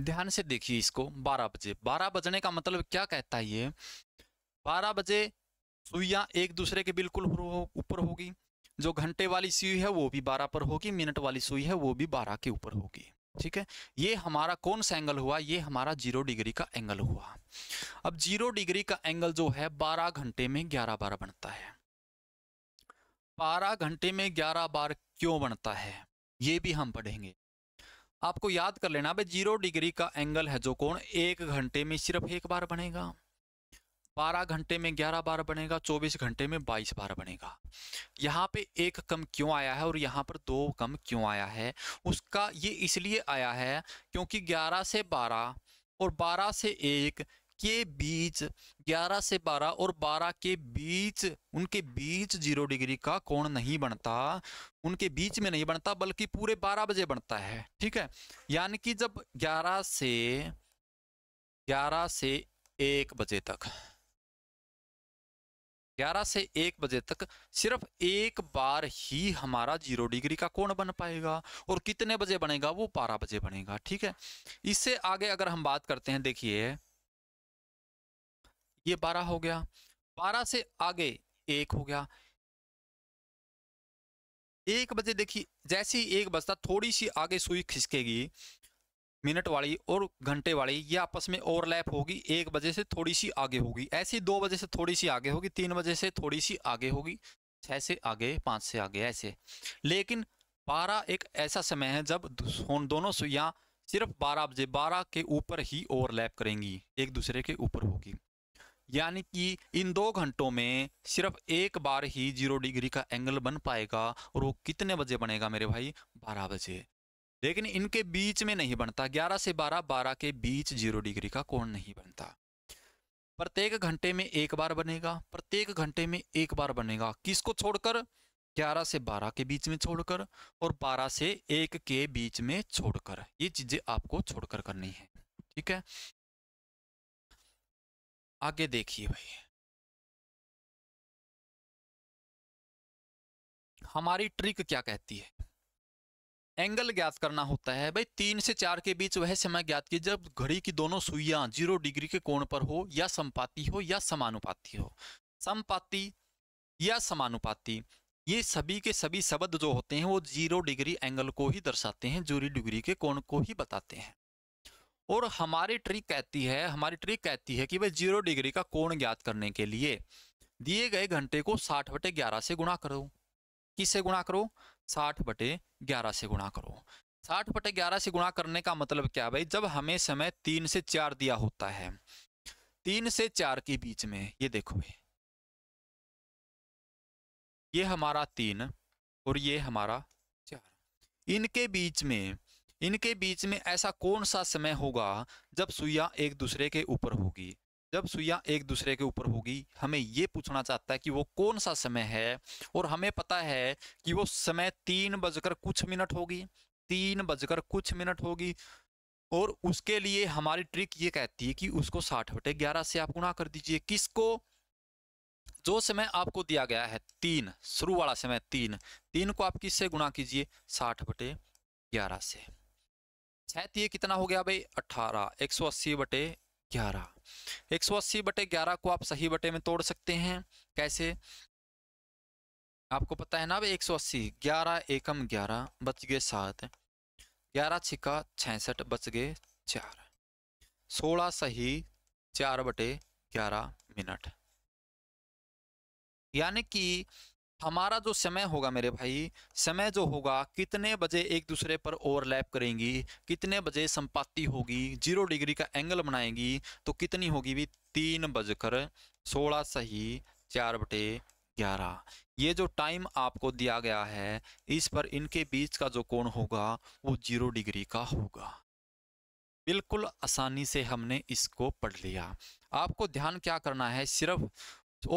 ध्यान से देखिए इसको 12 बजे 12 बजने का मतलब क्या कहता है ये 12 बजे सुइयाँ एक दूसरे के बिल्कुल ऊपर होगी जो घंटे वाली सुई है वो भी बारह पर होगी मिनट वाली सुई है वो भी बारह के ऊपर होगी ठीक है ये हमारा कौन सा एंगल हुआ ये हमारा जीरो डिग्री का एंगल हुआ अब जीरो डिग्री का एंगल जो है बारह घंटे में ग्यारह बार बनता है बारह घंटे में ग्यारह बार क्यों बनता है ये भी हम पढ़ेंगे आपको याद कर लेना भाई जीरो डिग्री का एंगल है जो कौन एक घंटे में सिर्फ एक बार बनेगा बारह घंटे में ग्यारह बार बनेगा चौबीस घंटे में बाईस बार बनेगा यहाँ पे एक कम क्यों आया है और यहाँ पर दो कम क्यों आया है उसका ये इसलिए आया है क्योंकि ग्यारह से बारह और बारह से एक के बीच ग्यारह से बारह और बारह के बीच उनके बीच जीरो डिग्री का कोण नहीं बनता उनके बीच में नहीं बनता बल्कि पूरे बारह बजे बनता है ठीक है यानी कि जब ग्यारह से ग्यारह से एक बजे तक 11 से 1 बजे तक सिर्फ एक बार ही हमारा जीरो डिग्री का कोण बन पाएगा और कितने बजे बनेगा वो 12 बजे बनेगा ठीक है इससे आगे अगर हम बात करते हैं देखिए ये 12 हो गया 12 से आगे एक हो गया एक बजे देखिए जैसे ही एक बजता थोड़ी सी आगे सुई खिसकेगी मिनट वाली और घंटे वाली ये आपस में ओवरलैप होगी एक बजे से थोड़ी सी आगे होगी ऐसे दो बजे से थोड़ी सी आगे होगी तीन बजे से थोड़ी सी आगे होगी छः से आगे पाँच से आगे ऐसे लेकिन बारह एक ऐसा समय है जब दोनों सुइयाँ सिर्फ बारह बजे बारह के ऊपर ही ओवरलैप करेंगी एक दूसरे के ऊपर होगी यानी कि इन दो घंटों में सिर्फ एक बार ही जीरो डिग्री का एंगल बन पाएगा और वो कितने बजे बनेगा मेरे भाई बारह बजे लेकिन इनके बीच में नहीं बनता 11 से 12 12 के बीच जीरो डिग्री का कोण नहीं बनता प्रत्येक घंटे में एक बार बनेगा प्रत्येक घंटे में एक बार बनेगा किसको छोड़कर 11 से 12 के बीच में छोड़कर और 12 से 1 के बीच में छोड़कर ये चीजें आपको छोड़कर करनी है ठीक है आगे देखिए भाई हमारी ट्रिक क्या कहती है एंगल ज्ञात करना होता है भाई तीन से चार के बीच वह समय ज्ञात की जब घड़ी की दोनों सुइयां जीरो डिग्री के कोण पर हो या संपाती हो या समानुपाती हो संपाती या समानुपाती ये सभी के सभी शब्द जो होते हैं वो जीरो डिग्री एंगल को ही दर्शाते हैं जीरो डिग्री के कोण को ही बताते हैं और हमारी ट्रिक कहती है हमारी ट्रिक कहती है कि भाई जीरो डिग्री का कोण ज्ञात करने के लिए दिए गए घंटे को साठ बटे ग्यारह से गुणा करो किससे गुणा करो साठ बटे ग्यारह से गुणा करो साठ बटे ग्यारह से गुणा करने का मतलब क्या भाई जब हमें समय तीन से चार दिया होता है तीन से चार के बीच में ये देखो भाई ये हमारा तीन और ये हमारा चार इनके बीच में इनके बीच में ऐसा कौन सा समय होगा जब सुइया एक दूसरे के ऊपर होगी जब सुइयां एक दूसरे के ऊपर होगी हमें ये पूछना चाहता है कि वो कौन सा समय है और हमें पता है कि वो समय तीन बजकर कुछ मिनट होगी तीन बजकर कुछ मिनट होगी और उसके लिए हमारी ट्रिक ये कहती है कि उसको साठ बटे ग्यारह से आप गुणा कर दीजिए किसको जो समय आपको दिया गया है तीन शुरू वाला समय तीन तीन को आप किससे गुणा कीजिए साठ बटे ग्यारह से छह कितना हो गया भाई अठारह एक सौ अस्सी बटे ग्यारह एक सौ अस्सी बटे ग्यारह को आप सही बटे में तोड़ सकते हैं कैसे आपको पता है ना अब एक सौ अस्सी ग्यारह एकम ग्यारह बच गए सात ग्यारह छिका छसठ बच गए चार सोलह सही चार बटे ग्यारह मिनट यानी कि हमारा जो समय होगा मेरे भाई समय जो होगा कितने बजे एक दूसरे पर ओवरलैप करेंगी कितने बजे संपाति होगी जीरो डिग्री का एंगल बनाएंगी तो कितनी होगी भी तीन बजकर सोलह सही चार बटे ग्यारह ये जो टाइम आपको दिया गया है इस पर इनके बीच का जो कोण होगा वो जीरो डिग्री का होगा बिल्कुल आसानी से हमने इसको पढ़ लिया आपको ध्यान क्या करना है सिर्फ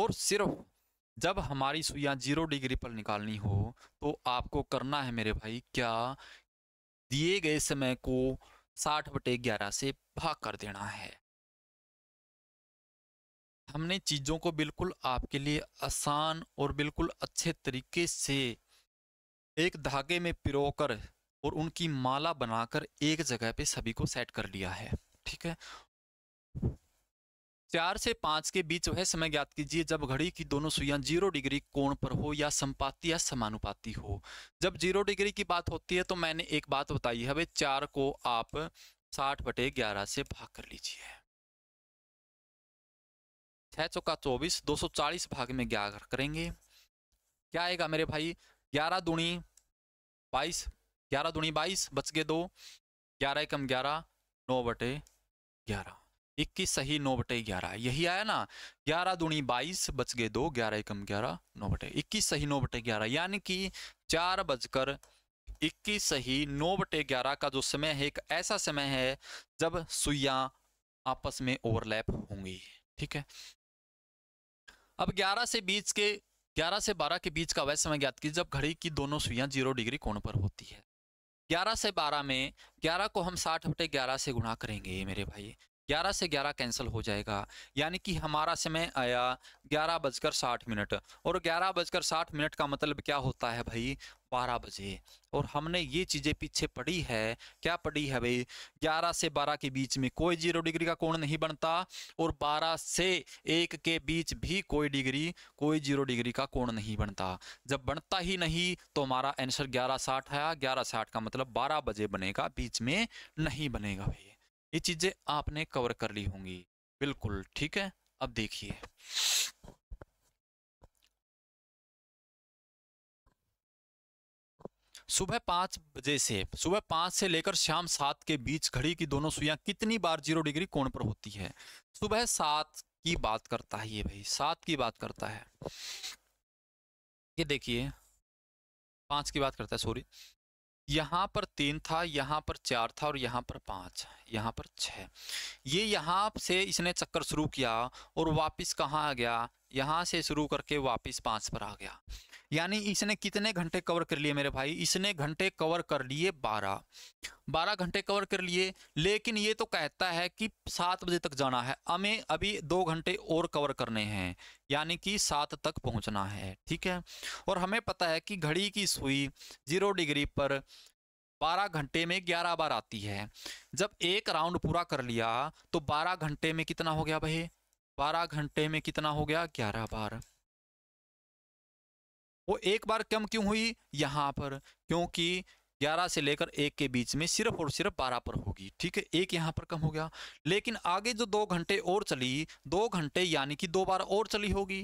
और सिर्फ जब हमारी सुइया जीरो डिग्री पर निकालनी हो तो आपको करना है मेरे भाई क्या दिए गए समय को साठ बटे ग्यारह से भाग कर देना है हमने चीज़ों को बिल्कुल आपके लिए आसान और बिल्कुल अच्छे तरीके से एक धागे में पिरोकर और उनकी माला बनाकर एक जगह पे सभी को सेट कर लिया है ठीक है चार से पांच के बीच वह समय ज्ञात कीजिए जब घड़ी की दोनों सुइयां जीरो डिग्री कोण पर हो या संपाति या समानुपाती हो जब जीरो डिग्री की बात होती है तो मैंने एक बात बताई है भाई चार को आप साठ बटे ग्यारह से भाग कर लीजिए छह चौका चौबीस दो सौ चालीस भाग में ग्यारह करेंगे क्या आएगा मेरे भाई ग्यारह दुणी बाईस ग्यारह दुणी बाईस बच गए दो ग्यारह एकम ग्यारह नौ बटे ग्यारह इक्कीस सही नौ बटे ग्यारह यही आया ना ग्यारह दूनी बाईस बच गए दो ग्यारह एकम ग्यारह नौ बटे इक्कीस सही नौ बटे ग्यारह यानी कि चार बजकर इक्कीस सही नौ बटे ग्यारह का जो समय है एक ऐसा समय है जब सुइया आपस में ओवरलैप होंगी ठीक है अब ग्यारह से बीच के ग्यारह से बारह के बीच का वह समय ज्ञात कीजिए जब घड़ी की दोनों सुइया जीरो डिग्री कोण पर होती है ग्यारह से बारह में ग्यारह को हम साठ बटे ग्यारह से गुणा करेंगे मेरे भाई ग्यारह से ग्यारह कैंसिल हो जाएगा यानी कि हमारा समय आया ग्यारह बजकर साठ मिनट और ग्यारह बजकर साठ मिनट का मतलब क्या होता है भाई बारह बजे और हमने ये चीज़ें पीछे पढ़ी है क्या पढ़ी है भाई ग्यारह से बारह के बीच में कोई जीरो डिग्री का कोण नहीं बनता और बारह से एक के बीच भी कोई डिग्री कोई जीरो डिग्री का कोण नहीं बनता जब बनता ही नहीं तो हमारा आंसर ग्यारह साठ आया ग्यारह साठ का मतलब बारह बजे बनेगा बीच में नहीं बनेगा भाई ये चीज़ें आपने कवर कर ली होंगी बिल्कुल ठीक है अब देखिए सुबह पांच बजे से सुबह पांच से लेकर शाम सात के बीच घड़ी की दोनों सुइयां कितनी बार जीरो डिग्री कोण पर होती है सुबह सात की बात करता है ये भाई सात की बात करता है ये देखिए पांच की बात करता है सॉरी यहाँ पर तीन था यहाँ पर चार था और यहाँ पर पाँच यहाँ पर छः ये यहाँ से इसने चक्कर शुरू किया और वापस कहाँ आ गया यहाँ से शुरू करके वापस पाँच पर आ गया यानी इसने कितने घंटे कवर कर लिए मेरे भाई इसने घंटे कवर कर लिए बारह बारह घंटे कवर कर लिए लेकिन ये तो कहता है कि सात बजे तक जाना है हमें अभी दो घंटे और कवर करने हैं यानी कि सात तक पहुंचना है ठीक है और हमें पता है कि घड़ी की सुई जीरो डिग्री पर बारह घंटे में ग्यारह बार आती है जब एक राउंड पूरा कर लिया तो बारह घंटे में कितना हो गया भाई बारह घंटे में कितना हो गया ग्यारह बार वो एक बार कम क्यों हुई यहाँ पर क्योंकि 11 से लेकर एक के बीच में सिर्फ और सिर्फ 12 पर होगी ठीक है एक यहाँ पर कम हो गया लेकिन आगे जो दो घंटे और चली दो घंटे यानी कि दो बार और चली होगी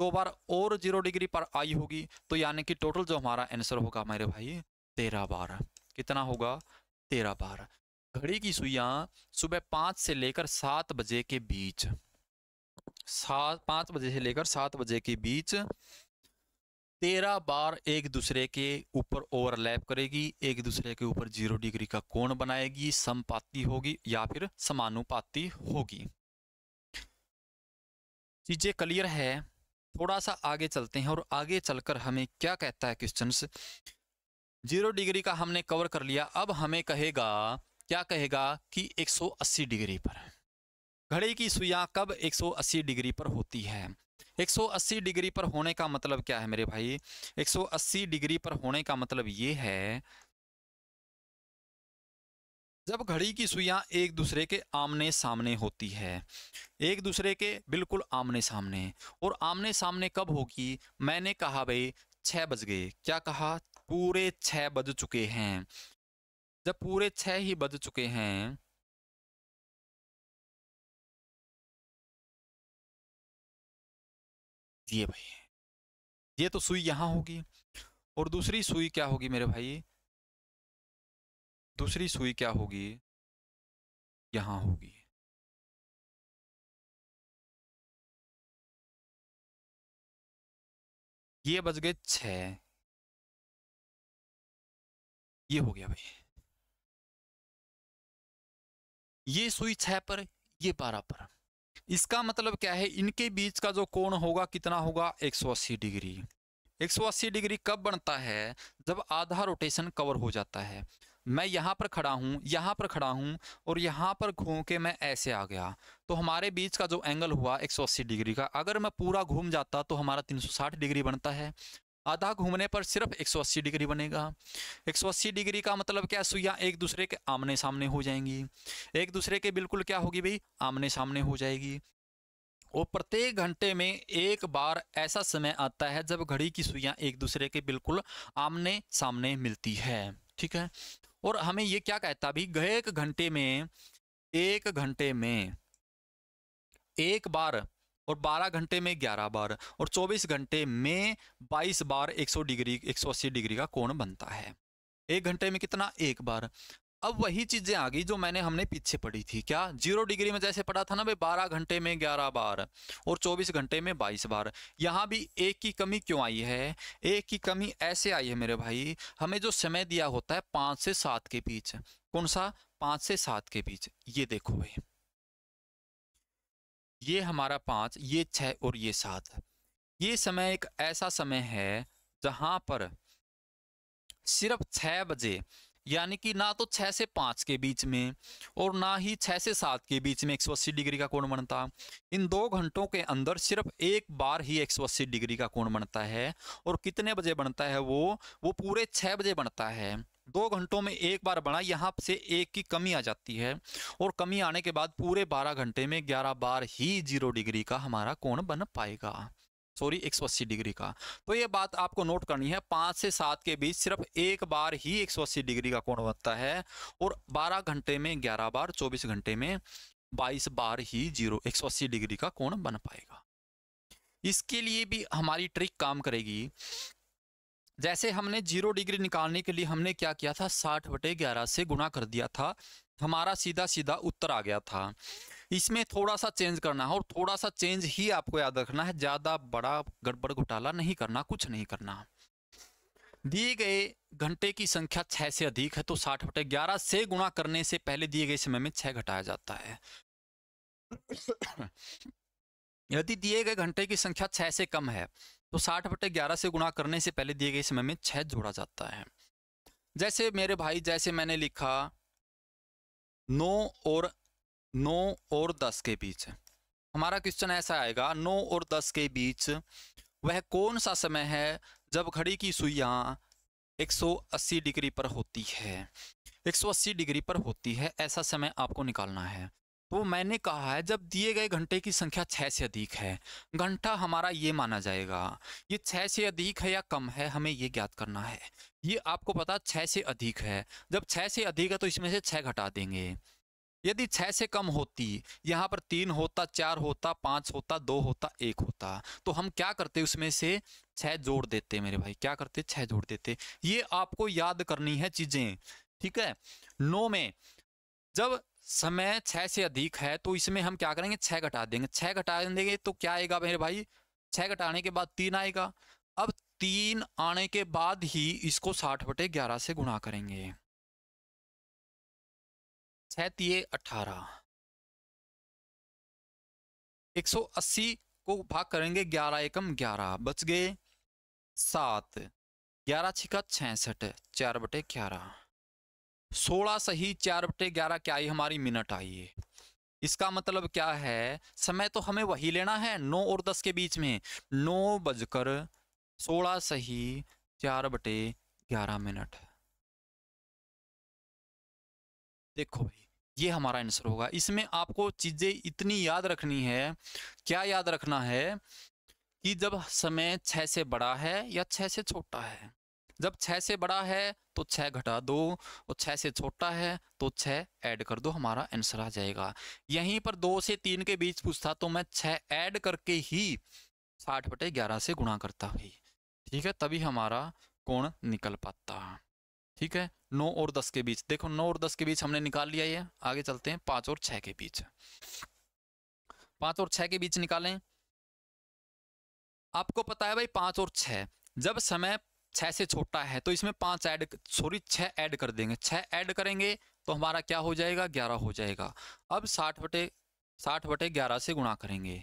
दो बार और जीरो डिग्री पर आई होगी तो यानी कि टोटल जो हमारा आंसर होगा मेरे भाई तेरह बार कितना होगा तेरह बार घड़ी की सुइया सुबह पाँच से लेकर सात बजे के बीच सात पाँच बजे से लेकर सात बजे के बीच तेरह बार एक दूसरे के ऊपर ओवरलैप करेगी एक दूसरे के ऊपर जीरो डिग्री का कोण बनाएगी समपाती होगी या फिर समानुपाती होगी चीजें क्लियर है थोड़ा सा आगे चलते हैं और आगे चलकर हमें क्या कहता है क्वेश्चन जीरो डिग्री का हमने कवर कर लिया अब हमें कहेगा क्या कहेगा कि 180 डिग्री पर घड़ी की सुइया कब 180 डिग्री पर होती है 180 डिग्री पर होने का मतलब क्या है मेरे भाई 180 डिग्री पर होने का मतलब ये है जब घड़ी की सुइयां एक दूसरे के आमने सामने होती है एक दूसरे के बिल्कुल आमने सामने और आमने सामने कब होगी मैंने कहा भाई छह बज गए क्या कहा पूरे छह बज चुके हैं जब पूरे छह ही बज चुके हैं ये भाई ये तो सुई यहाँ होगी और दूसरी सुई क्या होगी मेरे भाई दूसरी सुई क्या होगी यहाँ होगी ये बज गए छ ये हो गया भाई ये सुई छह पर ये बारह पर इसका मतलब क्या है इनके बीच का जो कोण होगा कितना होगा 180 डिग्री 180 डिग्री कब बनता है जब आधा रोटेशन कवर हो जाता है मैं यहाँ पर खड़ा हूँ यहाँ पर खड़ा हूँ और यहाँ पर घूम के मैं ऐसे आ गया तो हमारे बीच का जो एंगल हुआ 180 डिग्री का अगर मैं पूरा घूम जाता तो हमारा 360 डिग्री बनता है आधा घूमने पर सिर्फ 180 डिग्री बनेगा 180 डिग्री का मतलब क्या सुइयाँ एक दूसरे के आमने सामने हो जाएंगी एक दूसरे के बिल्कुल क्या होगी भाई आमने सामने हो जाएगी वो प्रत्येक घंटे में एक बार ऐसा समय आता है जब घड़ी की सुइयाँ एक दूसरे के बिल्कुल आमने सामने मिलती है ठीक है और हमें ये क्या कहता भी एक घंटे में एक घंटे में एक बार और 12 घंटे में 11 बार और 24 घंटे में 22 बार 100 डिग्री 180 डिग्री का कोण बनता है एक घंटे में कितना एक बार अब वही चीजें आ गई जो मैंने हमने पीछे पढ़ी थी क्या जीरो डिग्री में जैसे पढ़ा था ना भाई बारह घंटे में ग्यारह बार और चौबीस घंटे में बाईस बार यहाँ भी एक की कमी क्यों आई है एक की कमी ऐसे आई है मेरे भाई हमें जो समय दिया होता है पाँच से सात के बीच कौन सा पाँच से सात के बीच ये देखो भाई ये हमारा पाँच ये छः और ये सात ये समय एक ऐसा समय है जहाँ पर सिर्फ छः बजे यानी कि ना तो छः से पाँच के बीच में और ना ही छः से सात के बीच में एक सौ अस्सी डिग्री का कोण बनता इन दो घंटों के अंदर सिर्फ एक बार ही एक सौ अस्सी डिग्री का कोण बनता है और कितने बजे बनता है वो वो पूरे छः बजे बनता है दो घंटों में एक बार बना यहाँ से एक की कमी आ जाती है और कमी आने के बाद पूरे 12 घंटे में 11 बार ही जीरो डिग्री का हमारा कोण बन पाएगा सॉरी एक डिग्री का तो ये बात आपको नोट करनी है पाँच से सात के बीच सिर्फ एक बार ही एक डिग्री का कोण बनता है और बारह घंटे में ग्यारह बार चौबीस घंटे में बाईस बार ही जीरो एक डिग्री का कोण बन पाएगा इसके लिए भी हमारी ट्रिक काम करेगी जैसे हमने जीरो डिग्री निकालने के लिए हमने क्या किया था साठ बटे ग्यारह से गुणा कर दिया था हमारा सीधा सीधा उत्तर आ गया था इसमें थोड़ा सा चेंज करना है और थोड़ा सा चेंज ही आपको याद रखना है ज़्यादा बड़ा गड़बड़ घोटाला नहीं करना कुछ नहीं करना दिए गए घंटे की संख्या छः से अधिक है तो साठ बटे ग्यारह से गुणा करने से पहले दिए गए समय में छः घटाया जाता है यदि दिए गए घंटे की संख्या छः से कम है तो साठ बटे ग्यारह से गुणा करने से पहले दिए गए समय में छः जोड़ा जाता है जैसे मेरे भाई जैसे मैंने लिखा नौ और नौ और दस के बीच हमारा क्वेश्चन ऐसा आएगा नौ और दस के बीच वह कौन सा समय है जब घड़ी की सुइयाँ 180 डिग्री पर होती है 180 डिग्री पर होती है ऐसा समय आपको निकालना है वो मैंने कहा है जब दिए गए घंटे की संख्या छः से अधिक है घंटा हमारा ये माना जाएगा ये छः से अधिक है या कम है हमें ये ज्ञात करना है ये आपको पता छः से अधिक है जब छः से अधिक है तो इसमें से छः घटा देंगे यदि छः से कम होती यहाँ पर तीन होता चार होता पाँच होता दो होता एक होता तो हम क्या करते उसमें से छः जोड़ देते मेरे भाई क्या करते छः जोड़ देते ये आपको याद करनी है चीज़ें ठीक है नौ में जब समय छः से अधिक है तो इसमें हम क्या करेंगे छः घटा देंगे छः घटा देंगे तो क्या आएगा मेरे भाई छः घटाने के बाद तीन आएगा अब तीन आने के बाद ही इसको साठ बटे ग्यारह से गुणा करेंगे छः अठारह एक सौ अस्सी को भाग करेंगे ग्यारह एकम ग्यारह बच गए सात ग्यारह छिका छसठ चार बटे ग्यारह सोलह सही चार बटे ग्यारह क्या आई हमारी मिनट आई है इसका मतलब क्या है समय तो हमें वही लेना है नौ और दस के बीच में नौ बजकर सोलह सही चार बटे ग्यारह मिनट देखो भाई ये हमारा आंसर होगा इसमें आपको चीजें इतनी याद रखनी है क्या याद रखना है कि जब समय छह से बड़ा है या छह से छोटा है जब छः से बड़ा है तो छः घटा दो और छः से छोटा है तो छः ऐड कर दो हमारा आंसर आ जाएगा यहीं पर दो से तीन के बीच पूछता तो मैं छः ऐड करके ही साठ बटे ग्यारह से गुणा करता भाई ठीक है तभी हमारा कोण निकल पाता ठीक है नौ और दस के बीच देखो नौ और दस के बीच हमने निकाल लिया ये आगे चलते हैं पाँच और छः के बीच पाँच और छः के बीच निकालें आपको पता है भाई पाँच और छः जब समय छः से छोटा है तो इसमें पाँच ऐड सॉरी छः ऐड कर देंगे छः ऐड करेंगे तो हमारा क्या हो जाएगा ग्यारह हो जाएगा अब साठ बटे साठ बटे ग्यारह से गुणा करेंगे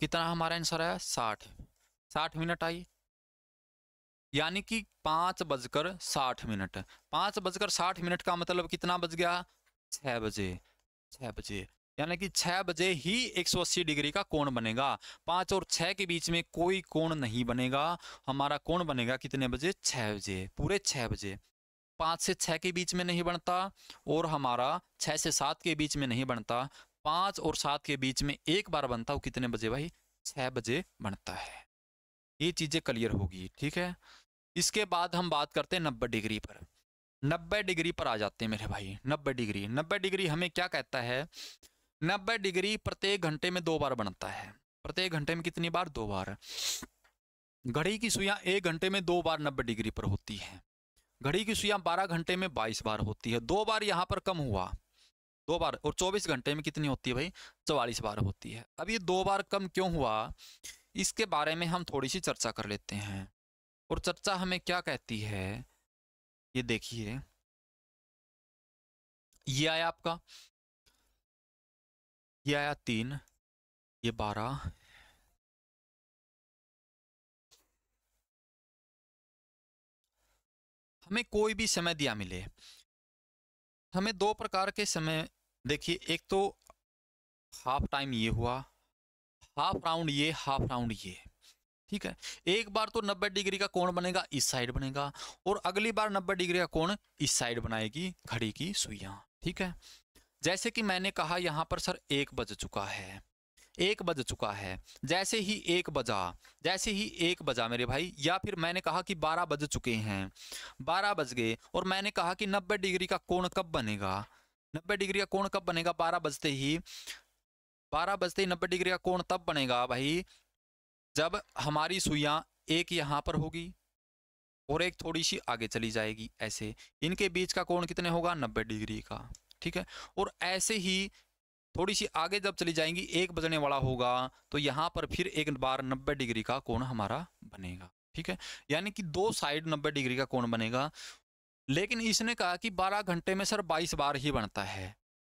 कितना हमारा आंसर आया साठ साठ मिनट आई यानी कि पाँच बजकर साठ मिनट पाँच बजकर साठ मिनट का मतलब कितना बज गया छः बजे छः बजे यानी कि छह बजे ही 180 डिग्री का कोण बनेगा पांच और छह के बीच में कोई कोण नहीं बनेगा हमारा कोण बनेगा कितने बजे छह बजे पूरे छह बजे पाँच से छः के बीच में नहीं बनता और हमारा छह से सात के बीच में नहीं बनता पांच और सात के बीच में एक बार बनता वो कितने बजे भाई छह बजे बनता है ये चीज़ें क्लियर होगी ठीक है इसके बाद हम बात करते हैं नब्बे डिग्री पर नब्बे डिग्री पर आ जाते हैं मेरे भाई नब्बे डिग्री नब्बे डिग्री हमें क्या कहता है नब्बे डिग्री प्रत्येक घंटे में दो बार बनता है प्रत्येक घंटे में कितनी बार दो बार घड़ी की सुइया एक घंटे में दो बार नब्बे डिग्री पर होती है घड़ी की सुइया बारह घंटे में बाईस बार होती है दो बार यहाँ पर कम हुआ दो बार और चौबीस घंटे में कितनी होती है भाई चौवालीस बार होती है अब ये दो बार कम क्यों हुआ इसके बारे में हम थोड़ी सी चर्चा कर लेते हैं और चर्चा हमें क्या कहती है ये देखिए ये आया आपका ये आया तीन ये बारह हमें कोई भी समय दिया मिले हमें दो प्रकार के समय देखिए एक तो हाफ टाइम ये हुआ हाफ राउंड ये हाफ राउंड ये ठीक है एक बार तो 90 डिग्री का कोण बनेगा इस साइड बनेगा और अगली बार 90 डिग्री का कोण इस साइड बनाएगी घड़ी की सुइया ठीक है जैसे कि मैंने कहा यहाँ पर सर एक बज चुका है एक बज चुका है जैसे ही एक बजा जैसे ही एक बजा मेरे भाई या फिर मैंने कहा कि बारह बज चुके हैं बारह बज गए और मैंने कहा कि नब्बे डिग्री का कोण कब बनेगा नब्बे डिग्री का कोण कब बनेगा बारह बजते ही बारह बजते ही नब्बे डिग्री का कोण तब बनेगा भाई जब हमारी सुइयाँ एक यहाँ पर होगी और एक थोड़ी सी आगे चली जाएगी ऐसे इनके बीच का कोण कितने होगा नब्बे डिग्री का ठीक है और ऐसे ही थोड़ी सी आगे जब चली जाएंगी एक बजने वाला होगा तो यहाँ पर फिर एक बार नब्बे डिग्री का कोण हमारा बनेगा ठीक है यानी कि दो साइड नब्बे डिग्री का कोण बनेगा लेकिन इसने कहा कि 12 घंटे में सर 22 बार ही बनता है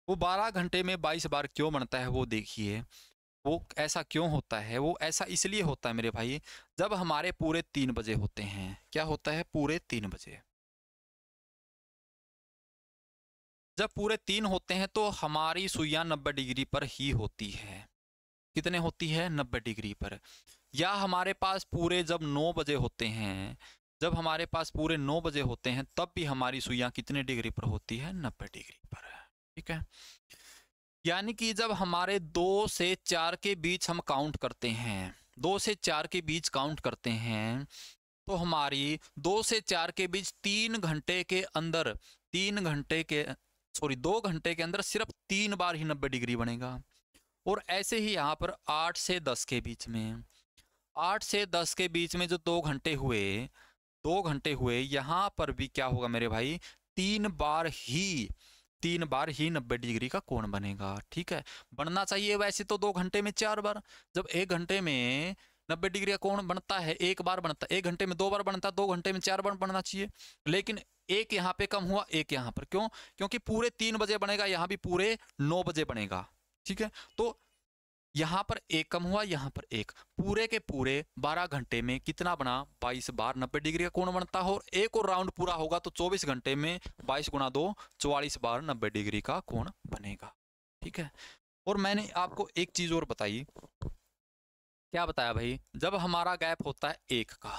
वो 12 घंटे में 22 बार क्यों बनता है वो देखिए वो ऐसा क्यों होता है वो ऐसा इसलिए होता है मेरे भाई जब हमारे पूरे तीन बजे होते हैं क्या होता है पूरे तीन बजे जब पूरे तीन होते हैं तो हमारी सुइया नब्बे डिग्री पर ही होती है कितने होती है नब्बे डिग्री पर या हमारे पास पूरे जब नौ बजे होते हैं जब हमारे पास पूरे नौ बजे होते हैं तब भी हमारी सुइया कितने डिग्री पर होती है नब्बे डिग्री पर ठीक है यानी कि जब हमारे दो से चार के बीच हम काउंट करते हैं दो से चार के बीच काउंट करते हैं तो हमारी दो से चार के बीच तीन घंटे के अंदर तीन घंटे के सॉरी दो घंटे के अंदर सिर्फ तीन बार ही नब्बे डिग्री बनेगा और ऐसे ही यहाँ पर आठ से दस के बीच में आठ से दस के बीच में जो दो घंटे हुए दो घंटे हुए यहाँ पर भी क्या होगा मेरे भाई तीन बार ही तीन बार ही नब्बे डिग्री का कोण बनेगा ठीक है बनना चाहिए वैसे तो दो घंटे में चार बार जब एक घंटे में नब्बे डिग्री का कोण बनता है एक बार बनता है एक घंटे में दो बार बनता दो घंटे में चार बार बनना चाहिए लेकिन एक यहाँ पे कम हुआ एक यहाँ पर क्यों क्योंकि पूरे तीन बजे बनेगा यहाँ भी पूरे नौ बजे बनेगा ठीक है तो यहाँ पर एक कम हुआ यहाँ पर एक पूरे के पूरे बारह घंटे में कितना बना बाईस बार नब्बे डिग्री का कोण बनता है और एक और राउंड पूरा होगा तो चौबीस घंटे में बाईस गुना दो चौवालीस बार नब्बे डिग्री का कोण बनेगा ठीक है और मैंने आपको एक चीज़ और बताई क्या बताया भाई जब हमारा गैप होता है एक का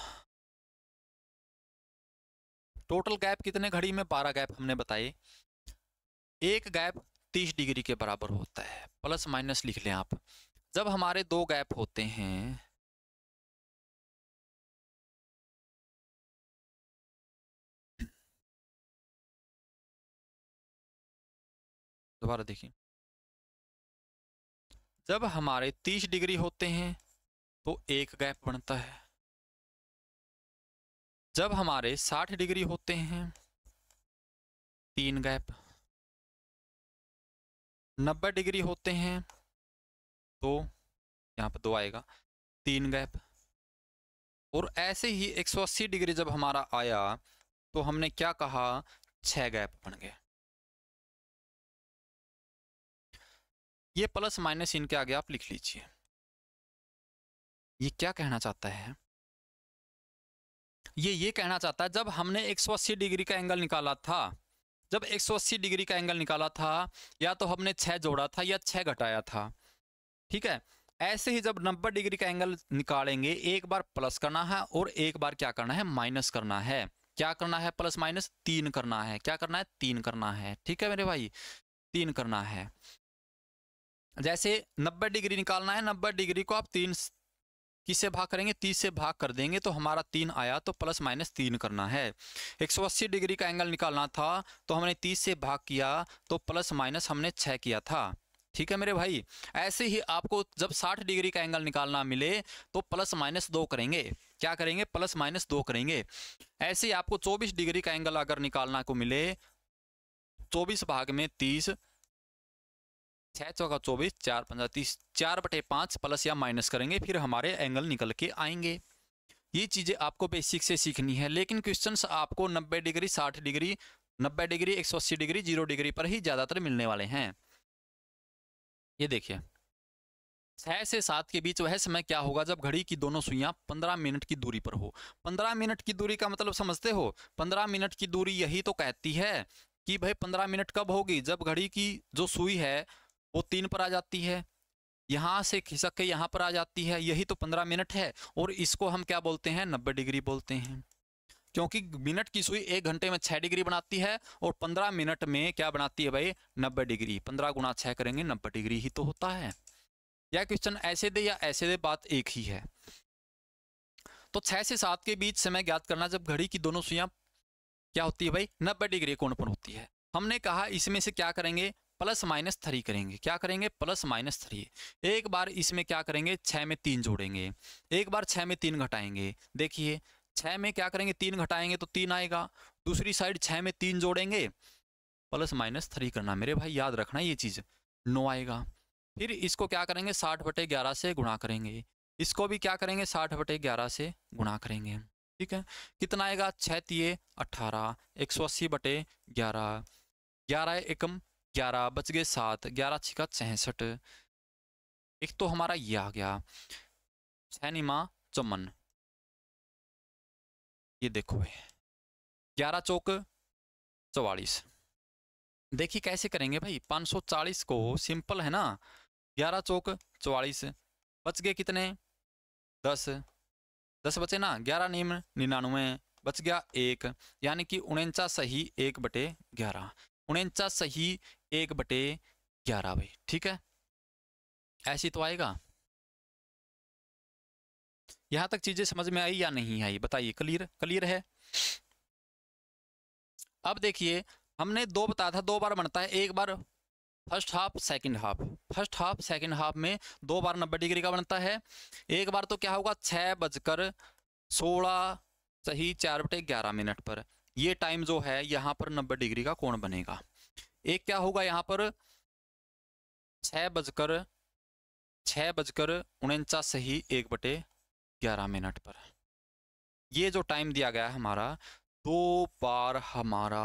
टोटल गैप कितने घड़ी में बारह गैप हमने बताए एक गैप तीस डिग्री के बराबर होता है प्लस माइनस लिख लें आप जब हमारे दो गैप होते हैं दोबारा देखिए जब हमारे तीस डिग्री होते हैं तो एक गैप बनता है जब हमारे 60 डिग्री होते हैं तीन गैप 90 डिग्री होते हैं तो यहाँ पर दो आएगा तीन गैप और ऐसे ही 180 डिग्री जब हमारा आया तो हमने क्या कहा छह गैप बन गए ये प्लस माइनस इनके आगे आप लिख लीजिए ये क्या कहना चाहता है ये ये कहना चाहता है जब हमने 180 डिग्री का एंगल निकाला था जब 180 डिग्री का एंगल निकाला था या तो हमने छह जोड़ा था या छः घटाया था ठीक है ऐसे ही जब 90 डिग्री का एंगल निकालेंगे एक बार प्लस करना है और एक बार क्या करना है माइनस करना है क्या करना है प्लस माइनस तीन करना है क्या करना है तीन करना है ठीक है मेरे भाई तीन करना है जैसे 90 डिग्री निकालना है 90 डिग्री को आप तीन किससे भाग करेंगे तीस से भाग कर देंगे तो हमारा तीन आया तो प्लस माइनस तीन करना है 180 डिग्री का एंगल निकालना था तो हमने तीस से भाग किया तो प्लस माइनस हमने छः किया था ठीक है मेरे भाई ऐसे ही आपको जब 60 डिग्री का एंगल निकालना मिले तो प्लस माइनस दो करेंगे क्या करेंगे प्लस माइनस दो करेंगे ऐसे ही आपको 24 डिग्री का एंगल अगर निकालना को मिले 24 भाग में तीस छः चौका चौबीस चार पंद्रह तीस चार बटे पाँच प्लस या माइनस करेंगे फिर हमारे एंगल निकल के आएंगे ये चीज़ें आपको बेसिक से सीखनी है लेकिन क्वेश्चन आपको नब्बे डिग्री साठ डिग्री नब्बे डिग्री एक सौ अस्सी डिग्री जीरो डिग्री पर ही ज़्यादातर मिलने वाले हैं ये देखिए छः से सात के बीच वह समय क्या होगा जब घड़ी की दोनों सुइयां पंद्रह मिनट की दूरी पर हो पंद्रह मिनट की दूरी का मतलब समझते हो पंद्रह मिनट की दूरी यही तो कहती है कि भाई पंद्रह मिनट कब होगी जब घड़ी की जो सुई है वो तीन पर आ जाती है यहाँ से खिसक के यहाँ पर आ जाती है यही तो पंद्रह मिनट है और इसको हम क्या बोलते हैं नब्बे डिग्री बोलते हैं क्योंकि मिनट की सुई एक घंटे में छः डिग्री बनाती है और पंद्रह मिनट में क्या बनाती है भाई नब्बे डिग्री पंद्रह गुना छः करेंगे नब्बे डिग्री ही तो होता है यह क्वेश्चन ऐसे दे या ऐसे दे बात एक ही है तो छः से सात के बीच समय ज्ञात करना जब घड़ी की दोनों सुइयाँ क्या होती है भाई नब्बे डिग्री कोण पर होती है हमने कहा इसमें से क्या करेंगे प्लस माइनस थ्री करेंगे क्या करेंगे प्लस माइनस थ्री एक बार इसमें क्या करेंगे छः में तीन जोड़ेंगे एक बार छः में तीन घटाएंगे देखिए छः में क्या करेंगे तीन घटाएंगे तो तीन आएगा दूसरी साइड छः में तीन जोड़ेंगे प्लस माइनस थ्री करना मेरे भाई याद रखना ये चीज़ नो आएगा फिर इसको क्या करेंगे साठ बटे ग्यारह से गुणा करेंगे इसको भी क्या करेंगे साठ बटे ग्यारह से गुणा करेंगे ठीक है कितना आएगा छः तीए अट्ठारह एक सौ अस्सी बटे ग्यारह ग्यारह एकम ग्यारह बच गए सात ग्यारह छिका छहसठ एक तो हमारा ये आ गया छः निमा ये देखो भाई ग्यारह चौक चौवालीस देखिए कैसे करेंगे भाई सौ चालीस को सिंपल है ना ग्यारह चौक चौवालीस बच गए कितने दस दस बचे ना ग्यारह निम्न निन्यानवे बच गया एक यानी कि उनचास सही एक बटे ग्यारह उनचास सही एक बटे ग्यारह वे ठीक है ऐसी तो आएगा यहां तक चीजें समझ में आई या नहीं आई बताइए क्लियर क्लियर है अब देखिए हमने दो बताया था दो बार बनता है एक बार first half second half first half second half में दो बार नब्बे डिग्री का बनता है एक बार तो क्या होगा छह बजकर सोलह सही चार बटे ग्यारह मिनट पर ये टाइम जो है यहाँ पर नब्बे डिग्री का कोण बनेगा एक क्या होगा यहाँ पर छः बजकर छः बजकर उनचास से ही एक बटे ग्यारह मिनट पर ये जो टाइम दिया गया है हमारा दो बार हमारा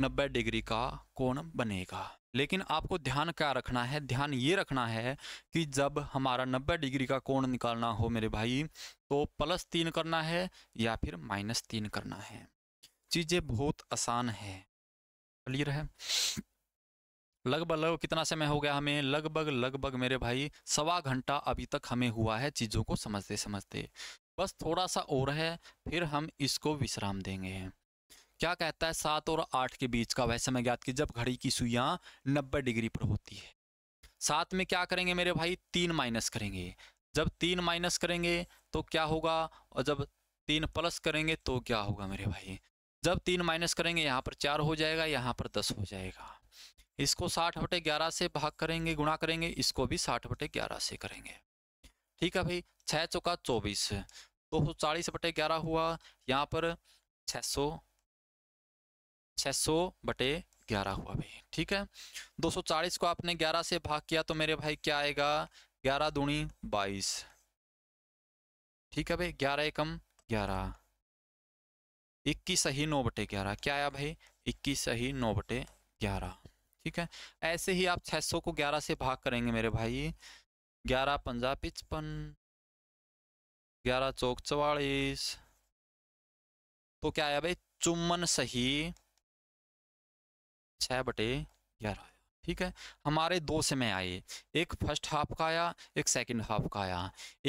90 डिग्री का कोण बनेगा लेकिन आपको ध्यान क्या रखना है ध्यान ये रखना है कि जब हमारा 90 डिग्री का कोण निकालना हो मेरे भाई तो प्लस तीन करना है या फिर माइनस तीन करना है चीज़ें बहुत आसान है क्लियर है लगभग लगभग कितना समय हो गया हमें लगभग लगभग मेरे भाई सवा घंटा अभी तक हमें हुआ है चीज़ों को समझते समझते बस थोड़ा सा और है फिर हम इसको विश्राम देंगे क्या कहता है सात और आठ के बीच का वह समय ज्ञात की जब घड़ी की सुइयां नब्बे डिग्री पर होती है सात में क्या करेंगे मेरे भाई तीन माइनस करेंगे जब तीन माइनस करेंगे तो क्या होगा और जब तीन प्लस करेंगे तो क्या होगा मेरे भाई जब तीन माइनस करेंगे यहाँ पर चार हो जाएगा यहाँ पर दस हो जाएगा इसको साठ बटे ग्यारह से भाग करेंगे गुणा करेंगे इसको भी साठ बटे ग्यारह से करेंगे ठीक है भाई छः चौका चौबीस दो सौ चालीस बटे ग्यारह हुआ यहाँ पर छः सौ छः सौ बटे ग्यारह हुआ भाई ठीक है दो सौ चालीस को आपने ग्यारह से भाग किया तो मेरे भाई क्या आएगा ग्यारह दूनी बाईस ठीक है भाई ग्यारह एकम ग्यारह इक्कीस सही नौ बटे ग्यारह क्या आया भाई इक्कीस सही नौ बटे ग्यारह ठीक है ऐसे ही आप 600 को 11 से भाग करेंगे मेरे भाई 11 पंजा पिचपन 11 चौक चवालीस तो क्या आया भाई चुम्बन सही छः बटे ग्यारह आया ठीक है हमारे दो समय आए एक फर्स्ट हाफ का आया एक सेकंड हाफ का आया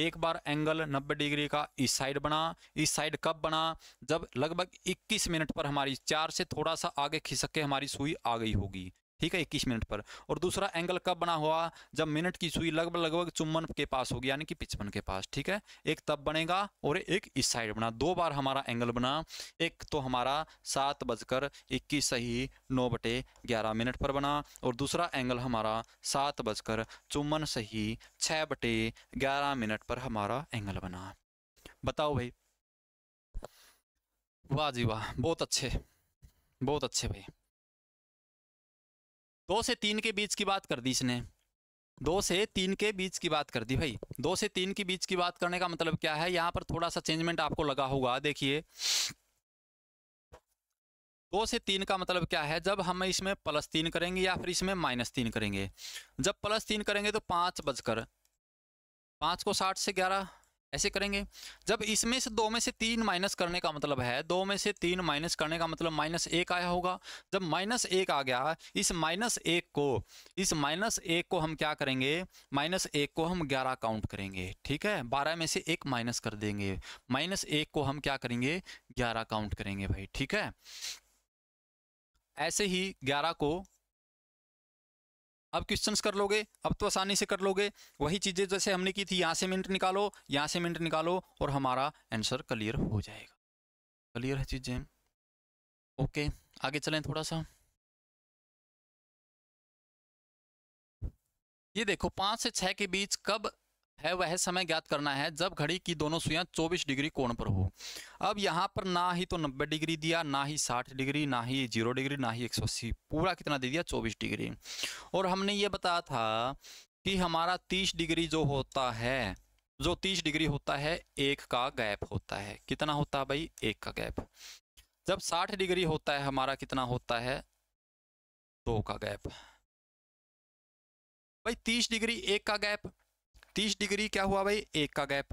एक बार एंगल 90 डिग्री का इस साइड बना इस साइड कब बना जब लगभग 21 मिनट पर हमारी चार से थोड़ा सा आगे खिसक के हमारी सुई आ गई होगी ठीक है इक्कीस मिनट पर और दूसरा एंगल कब बना हुआ जब मिनट की सुई लगभग लगभग चुम्बन के पास होगी यानी कि पिचपन के पास ठीक है एक तब बनेगा और एक इस साइड बना दो बार हमारा एंगल बना एक तो हमारा सात बजकर इक्कीस सही नौ बटे ग्यारह मिनट पर बना और दूसरा एंगल हमारा सात बजकर चुम्बन सही छः बटे ग्यारह मिनट पर हमारा एंगल बना बताओ भाई वाह जी वाह बहुत अच्छे बहुत अच्छे भाई दो से तीन के बीच की बात कर दी इसने दो से तीन के बीच की बात कर दी भाई दो से तीन के बीच की बात करने का मतलब क्या है यहाँ पर थोड़ा सा चेंजमेंट आपको लगा होगा देखिए दो से तीन का मतलब क्या है जब हम इसमें प्लस तीन करेंगे या फिर इसमें माइनस तीन करेंगे जब प्लस तीन करेंगे तो पाँच बजकर पाँच को साठ से ग्यारह ऐसे करेंगे जब इसमें से दो में से तीन माइनस करने का मतलब है दो में से तीन माइनस करने का मतलब माइनस एक आया होगा जब माइनस एक आ गया इस माइनस एक को इस माइनस एक को हम क्या करेंगे माइनस एक को हम ग्यारह काउंट करेंगे ठीक है बारह में से एक माइनस कर देंगे माइनस एक को हम क्या करेंगे ग्यारह काउंट करेंगे भाई ठीक है ऐसे ही ग्यारह को अब क्वेश्चन कर लोगे अब तो आसानी से कर लोगे वही चीज़ें जैसे हमने की थी यहाँ से मिनट निकालो यहाँ से मिनट निकालो और हमारा आंसर क्लियर हो जाएगा क्लियर है चीज़ें ओके आगे चलें थोड़ा सा ये देखो पाँच से छः के बीच कब है वह समय ज्ञात करना है जब घड़ी की दोनों सुइयां 24 डिग्री कोण पर हो अब यहाँ पर ना ही तो 90 डिग्री दिया ना ही 60 डिग्री ना ही 0 डिग्री ना ही 180 पूरा कितना दे दिया 24 डिग्री और हमने ये बताया था कि हमारा 30 डिग्री जो होता है जो 30 डिग्री होता है एक का गैप होता है कितना होता है भाई एक का गैप जब साठ डिग्री होता है हमारा कितना होता है दो का गैप भाई 30 डिग्री एक का गैप तीस डिग्री क्या हुआ भाई एक का गैप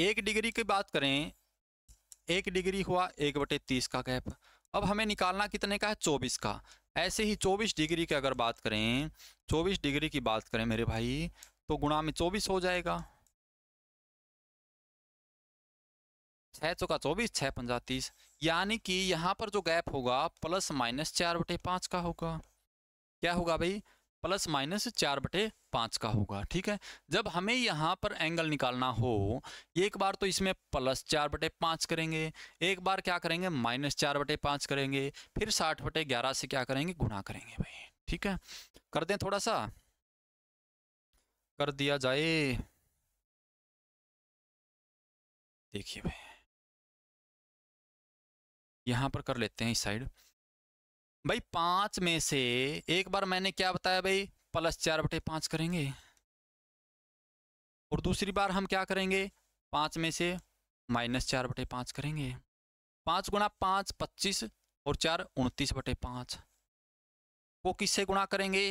एक डिग्री की बात करें एक डिग्री हुआ एक बटे तीस का गैप अब हमें निकालना कितने का है चौबीस का ऐसे ही चौबीस डिग्री की अगर बात करें चौबीस डिग्री की बात करें मेरे भाई तो गुणा में चौबीस हो जाएगा छः चौका चौबीस छः पंजा तीस यानी कि यहाँ पर जो गैप होगा प्लस माइनस चार बटे पाँच का होगा क्या होगा भाई प्लस माइनस चार बटे पाँच का होगा ठीक है जब हमें यहाँ पर एंगल निकालना हो एक बार तो इसमें प्लस चार बटे पाँच करेंगे एक बार क्या करेंगे माइनस चार बटे पाँच करेंगे फिर साठ बटे ग्यारह से क्या करेंगे गुना करेंगे भाई ठीक है कर दें थोड़ा सा कर दिया जाए देखिए भाई यहाँ पर कर लेते हैं इस साइड भाई पांच में से एक बार मैंने क्या बताया भाई प्लस चार बटे पांच करेंगे और दूसरी बार हम क्या करेंगे पांच में से माइनस चार बटे पांच करेंगे पांच गुना पांच पच्चीस और चार उनतीस बटे पांच को किससे गुणा करेंगे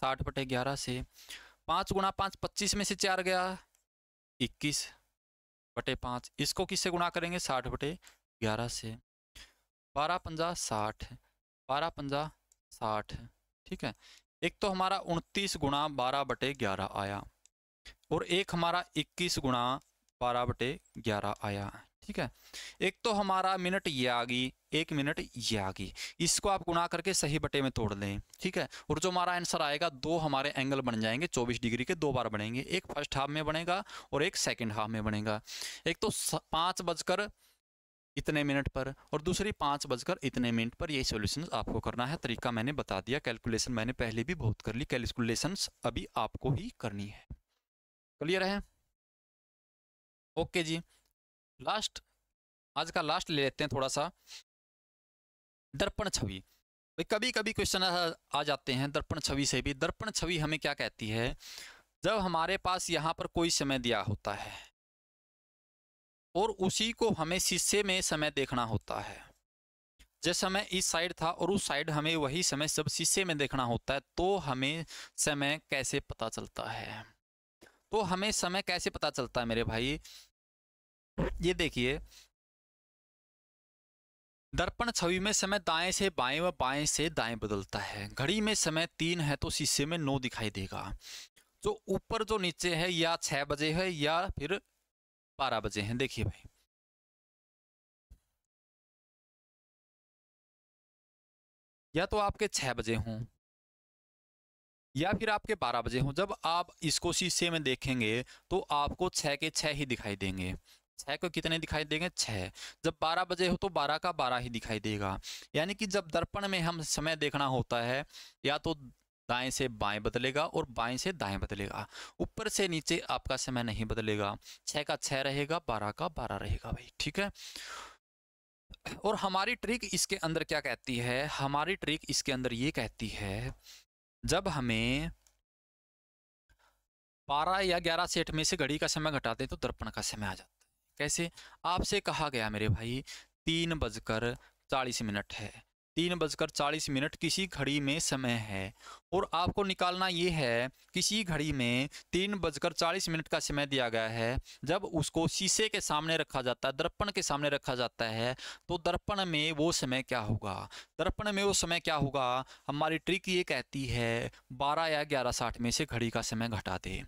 साठ बटे ग्यारह से पाँच गुणा पाँच पच्चीस में से चार गया इक्कीस बटे पाँच इसको किससे गुणा करेंगे साठ बटे ग्यारह से बारह पंजा साठ बारह पंजा साठ ठीक है एक तो हमारा उनतीस गुणा बारह बटे ग्यारह आया और एक हमारा इक्कीस गुणा बारह बटे ग्यारह आया ठीक है एक तो हमारा मिनट ये आ गई एक मिनट ये आ गई इसको आप गुणा करके सही बटे में तोड़ दें ठीक है और जो हमारा आंसर आएगा दो हमारे एंगल बन जाएंगे 24 डिग्री के दो बार बनेंगे एक फर्स्ट हाफ में बनेगा और एक सेकंड हाफ में बनेगा एक तो पाँच बजकर इतने मिनट पर और दूसरी पाँच बजकर इतने मिनट पर यही सोल्यूशन आपको करना है तरीका मैंने बता दिया कैलकुलेशन मैंने पहले भी बहुत कर ली कैलकुलेशन अभी आपको ही करनी है क्लियर है ओके जी लास्ट आज का लास्ट ले लेते हैं थोड़ा सा दर्पण छवि भाई कभी कभी क्वेश्चन आ जाते हैं दर्पण छवि से भी दर्पण छवि हमें क्या कहती है जब हमारे पास यहाँ पर कोई समय दिया होता है और उसी को हमें शीशे में समय देखना होता है जिस समय इस साइड था और उस साइड हमें वही समय सब शीशे में देखना होता है तो हमें समय कैसे पता चलता है तो हमें समय कैसे पता चलता है मेरे भाई ये देखिए दर्पण छवि में समय दाएं से बाएं व बाएं से दाएं बदलता है घड़ी में समय तीन है तो शीशे में नौ दिखाई देगा जो ऊपर जो नीचे है या छह बजे है या फिर बारह बजे हैं देखिए भाई या तो आपके छह बजे हों या फिर आपके बारह बजे हों जब आप इसको शीशे में देखेंगे तो आपको छह के छह ही दिखाई देंगे छह को कितने दिखाई देंगे छह जब बारह बजे हो तो बारह का बारह ही दिखाई देगा यानी कि जब दर्पण में हम समय देखना होता है या तो दाएं से बाएं बदलेगा और बाएं से दाएं बदलेगा ऊपर से नीचे आपका समय नहीं बदलेगा छः का छः रहेगा बारह का बारह रहेगा भाई ठीक है और हमारी ट्रिक इसके अंदर क्या कहती है हमारी ट्रिक इसके अंदर ये कहती है जब हमें बारह या ग्यारह सेठ में से घड़ी का समय घटाते तो दर्पण का समय आ जाता है कैसे आपसे कहा गया मेरे भाई तीन बजकर चालीस मिनट है तीन बजकर चालीस मिनट किसी घड़ी में समय है और आपको निकालना ये है किसी घड़ी में तीन बजकर चालीस मिनट का समय दिया गया है जब उसको शीशे के सामने रखा जाता है दर्पण के सामने रखा जाता है तो दर्पण में वो समय क्या होगा दर्पण में वो समय क्या होगा हमारी ट्रिक ये कहती है बारह या ग्यारह साठ में से घड़ी का समय घटा दे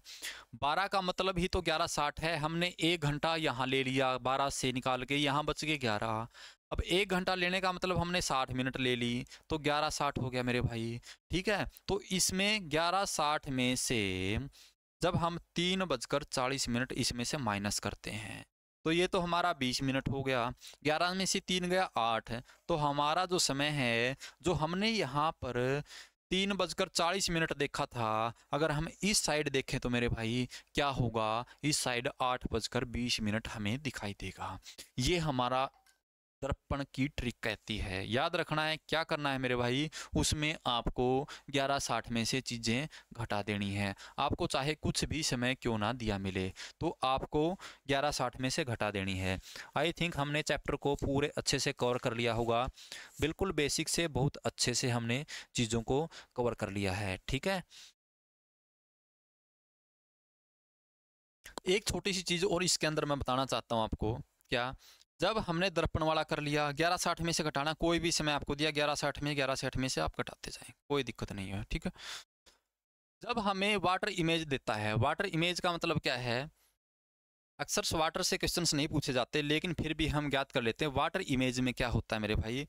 बारह का मतलब ही तो ग्यारह साठ है हमने एक घंटा यहाँ ले लिया बारह से निकाल के यहाँ बच गए ग्यारह अब एक घंटा लेने का मतलब हमने साठ मिनट ले ली तो ग्यारह साठ हो गया मेरे भाई ठीक है तो इसमें ग्यारह साठ में से जब हम तीन बजकर चालीस मिनट इसमें से माइनस करते हैं तो ये तो हमारा बीस मिनट हो गया ग्यारह में से तीन गया आठ तो हमारा जो समय है जो हमने यहाँ पर तीन बजकर चालीस मिनट देखा था अगर हम इस साइड देखें तो मेरे भाई क्या होगा इस साइड आठ बजकर बीस मिनट हमें दिखाई देगा ये हमारा करप्पण की ट्रिक कहती है याद रखना है क्या करना है मेरे भाई उसमें आपको ग्यारह साठ में से चीज़ें घटा देनी है आपको चाहे कुछ भी समय क्यों ना दिया मिले तो आपको ग्यारह साठ में से घटा देनी है आई थिंक हमने चैप्टर को पूरे अच्छे से कवर कर लिया होगा बिल्कुल बेसिक से बहुत अच्छे से हमने चीज़ों को कवर कर लिया है ठीक है एक छोटी सी चीज़ और इसके अंदर मैं बताना चाहता हूँ आपको क्या जब हमने दर्पण वाला कर लिया ग्यारह साठ में से घटाना कोई भी समय आपको दिया ग्यारह साठ में ग्यारह साठ में से आप घटाते जाए कोई दिक्कत नहीं है ठीक है जब हमें वाटर इमेज देता है वाटर इमेज का मतलब क्या है अक्सर वाटर से क्वेश्चंस नहीं पूछे जाते लेकिन फिर भी हम ज्ञात कर लेते हैं वाटर इमेज में क्या होता है मेरे भाई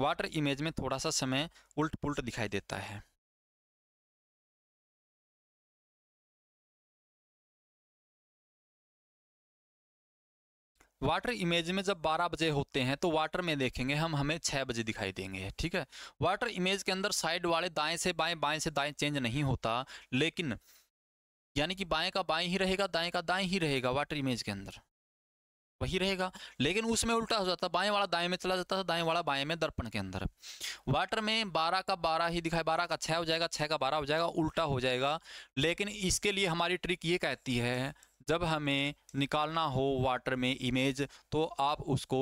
वाटर इमेज में थोड़ा सा समय उल्ट पुलट दिखाई देता है वाटर इमेज में जब 12 बजे होते हैं तो वाटर में देखेंगे हम हमें 6 बजे दिखाई देंगे ठीक है वाटर इमेज के अंदर साइड वाले दाएं से बाएं बाएं से दाएं चेंज नहीं होता लेकिन यानी कि बाएं का बाएं ही रहेगा दाएं का दाएं ही रहेगा वाटर इमेज के अंदर वही रहेगा लेकिन उसमें उल्टा हो जाता बाएं वाला दाएं में चला जाता था दाएं वाला बाएं में दर्पण के अंदर वाटर में बारह का बारह ही दिखाई बारह का छः हो जाएगा छः का बारह हो जाएगा उल्टा हो जाएगा लेकिन इसके लिए हमारी ट्रिक ये कहती है जब हमें निकालना हो वाटर में इमेज तो आप उसको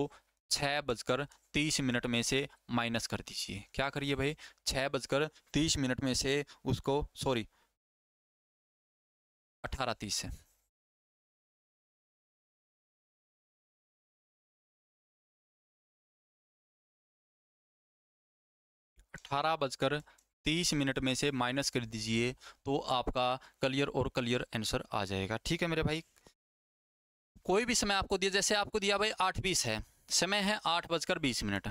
छः बजकर तीस मिनट में से माइनस कर दीजिए क्या करिए भाई छः बजकर तीस मिनट में से उसको सॉरी अठारह तीस है अठारह बजकर तीस मिनट में से माइनस कर दीजिए तो आपका क्लियर और क्लियर आंसर आ जाएगा ठीक है मेरे भाई कोई भी समय आपको दिया जैसे आपको दिया भाई आठ बीस है समय है आठ बजकर बीस मिनट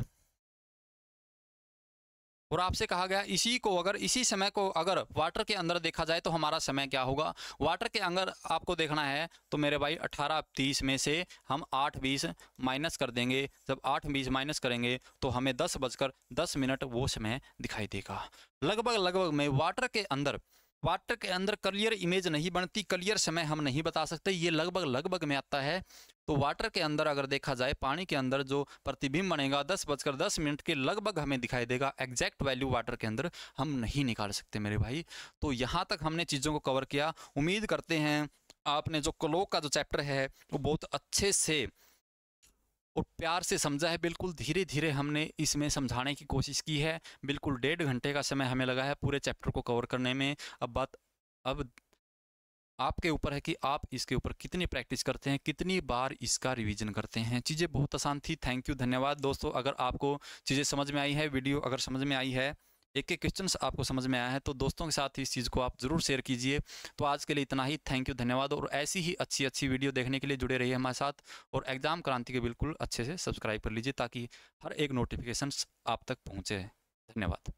और आपसे कहा गया इसी को अगर इसी समय को अगर वाटर के अंदर देखा जाए तो हमारा समय क्या होगा वाटर के अंदर आपको देखना है तो मेरे भाई अठारह तीस में से हम आठ बीस माइनस कर देंगे जब आठ बीस माइनस करेंगे तो हमें दस बजकर दस मिनट वो समय दिखाई देगा लगभग लगभग में वाटर के अंदर वाटर के अंदर क्लियर इमेज नहीं बनती क्लियर समय हम नहीं बता सकते ये लगभग लगभग में आता है तो वाटर के अंदर अगर देखा जाए पानी के अंदर जो प्रतिबिंब बनेगा दस बजकर दस मिनट के लगभग हमें दिखाई देगा एग्जैक्ट वैल्यू वाटर के अंदर हम नहीं निकाल सकते मेरे भाई तो यहाँ तक हमने चीज़ों को कवर किया उम्मीद करते हैं आपने जो क्लोक का जो चैप्टर है वो बहुत अच्छे से और प्यार से समझा है बिल्कुल धीरे धीरे हमने इसमें समझाने की कोशिश की है बिल्कुल डेढ़ घंटे का समय हमें लगा है पूरे चैप्टर को कवर करने में अब बात अब आपके ऊपर है कि आप इसके ऊपर कितनी प्रैक्टिस करते हैं कितनी बार इसका रिवीजन करते हैं चीज़ें बहुत आसान थी थैंक यू धन्यवाद दोस्तों अगर आपको चीज़ें समझ में आई है वीडियो अगर समझ में आई है एक एक क्वेश्चन आपको समझ में आया है तो दोस्तों के साथ इस चीज़ को आप ज़रूर शेयर कीजिए तो आज के लिए इतना ही थैंक यू धन्यवाद और ऐसी ही अच्छी अच्छी वीडियो देखने के लिए जुड़े रहिए हमारे साथ और एग्ज़ाम क्रांति के बिल्कुल अच्छे से सब्सक्राइब कर लीजिए ताकि हर एक नोटिफिकेशन आप तक पहुँचे धन्यवाद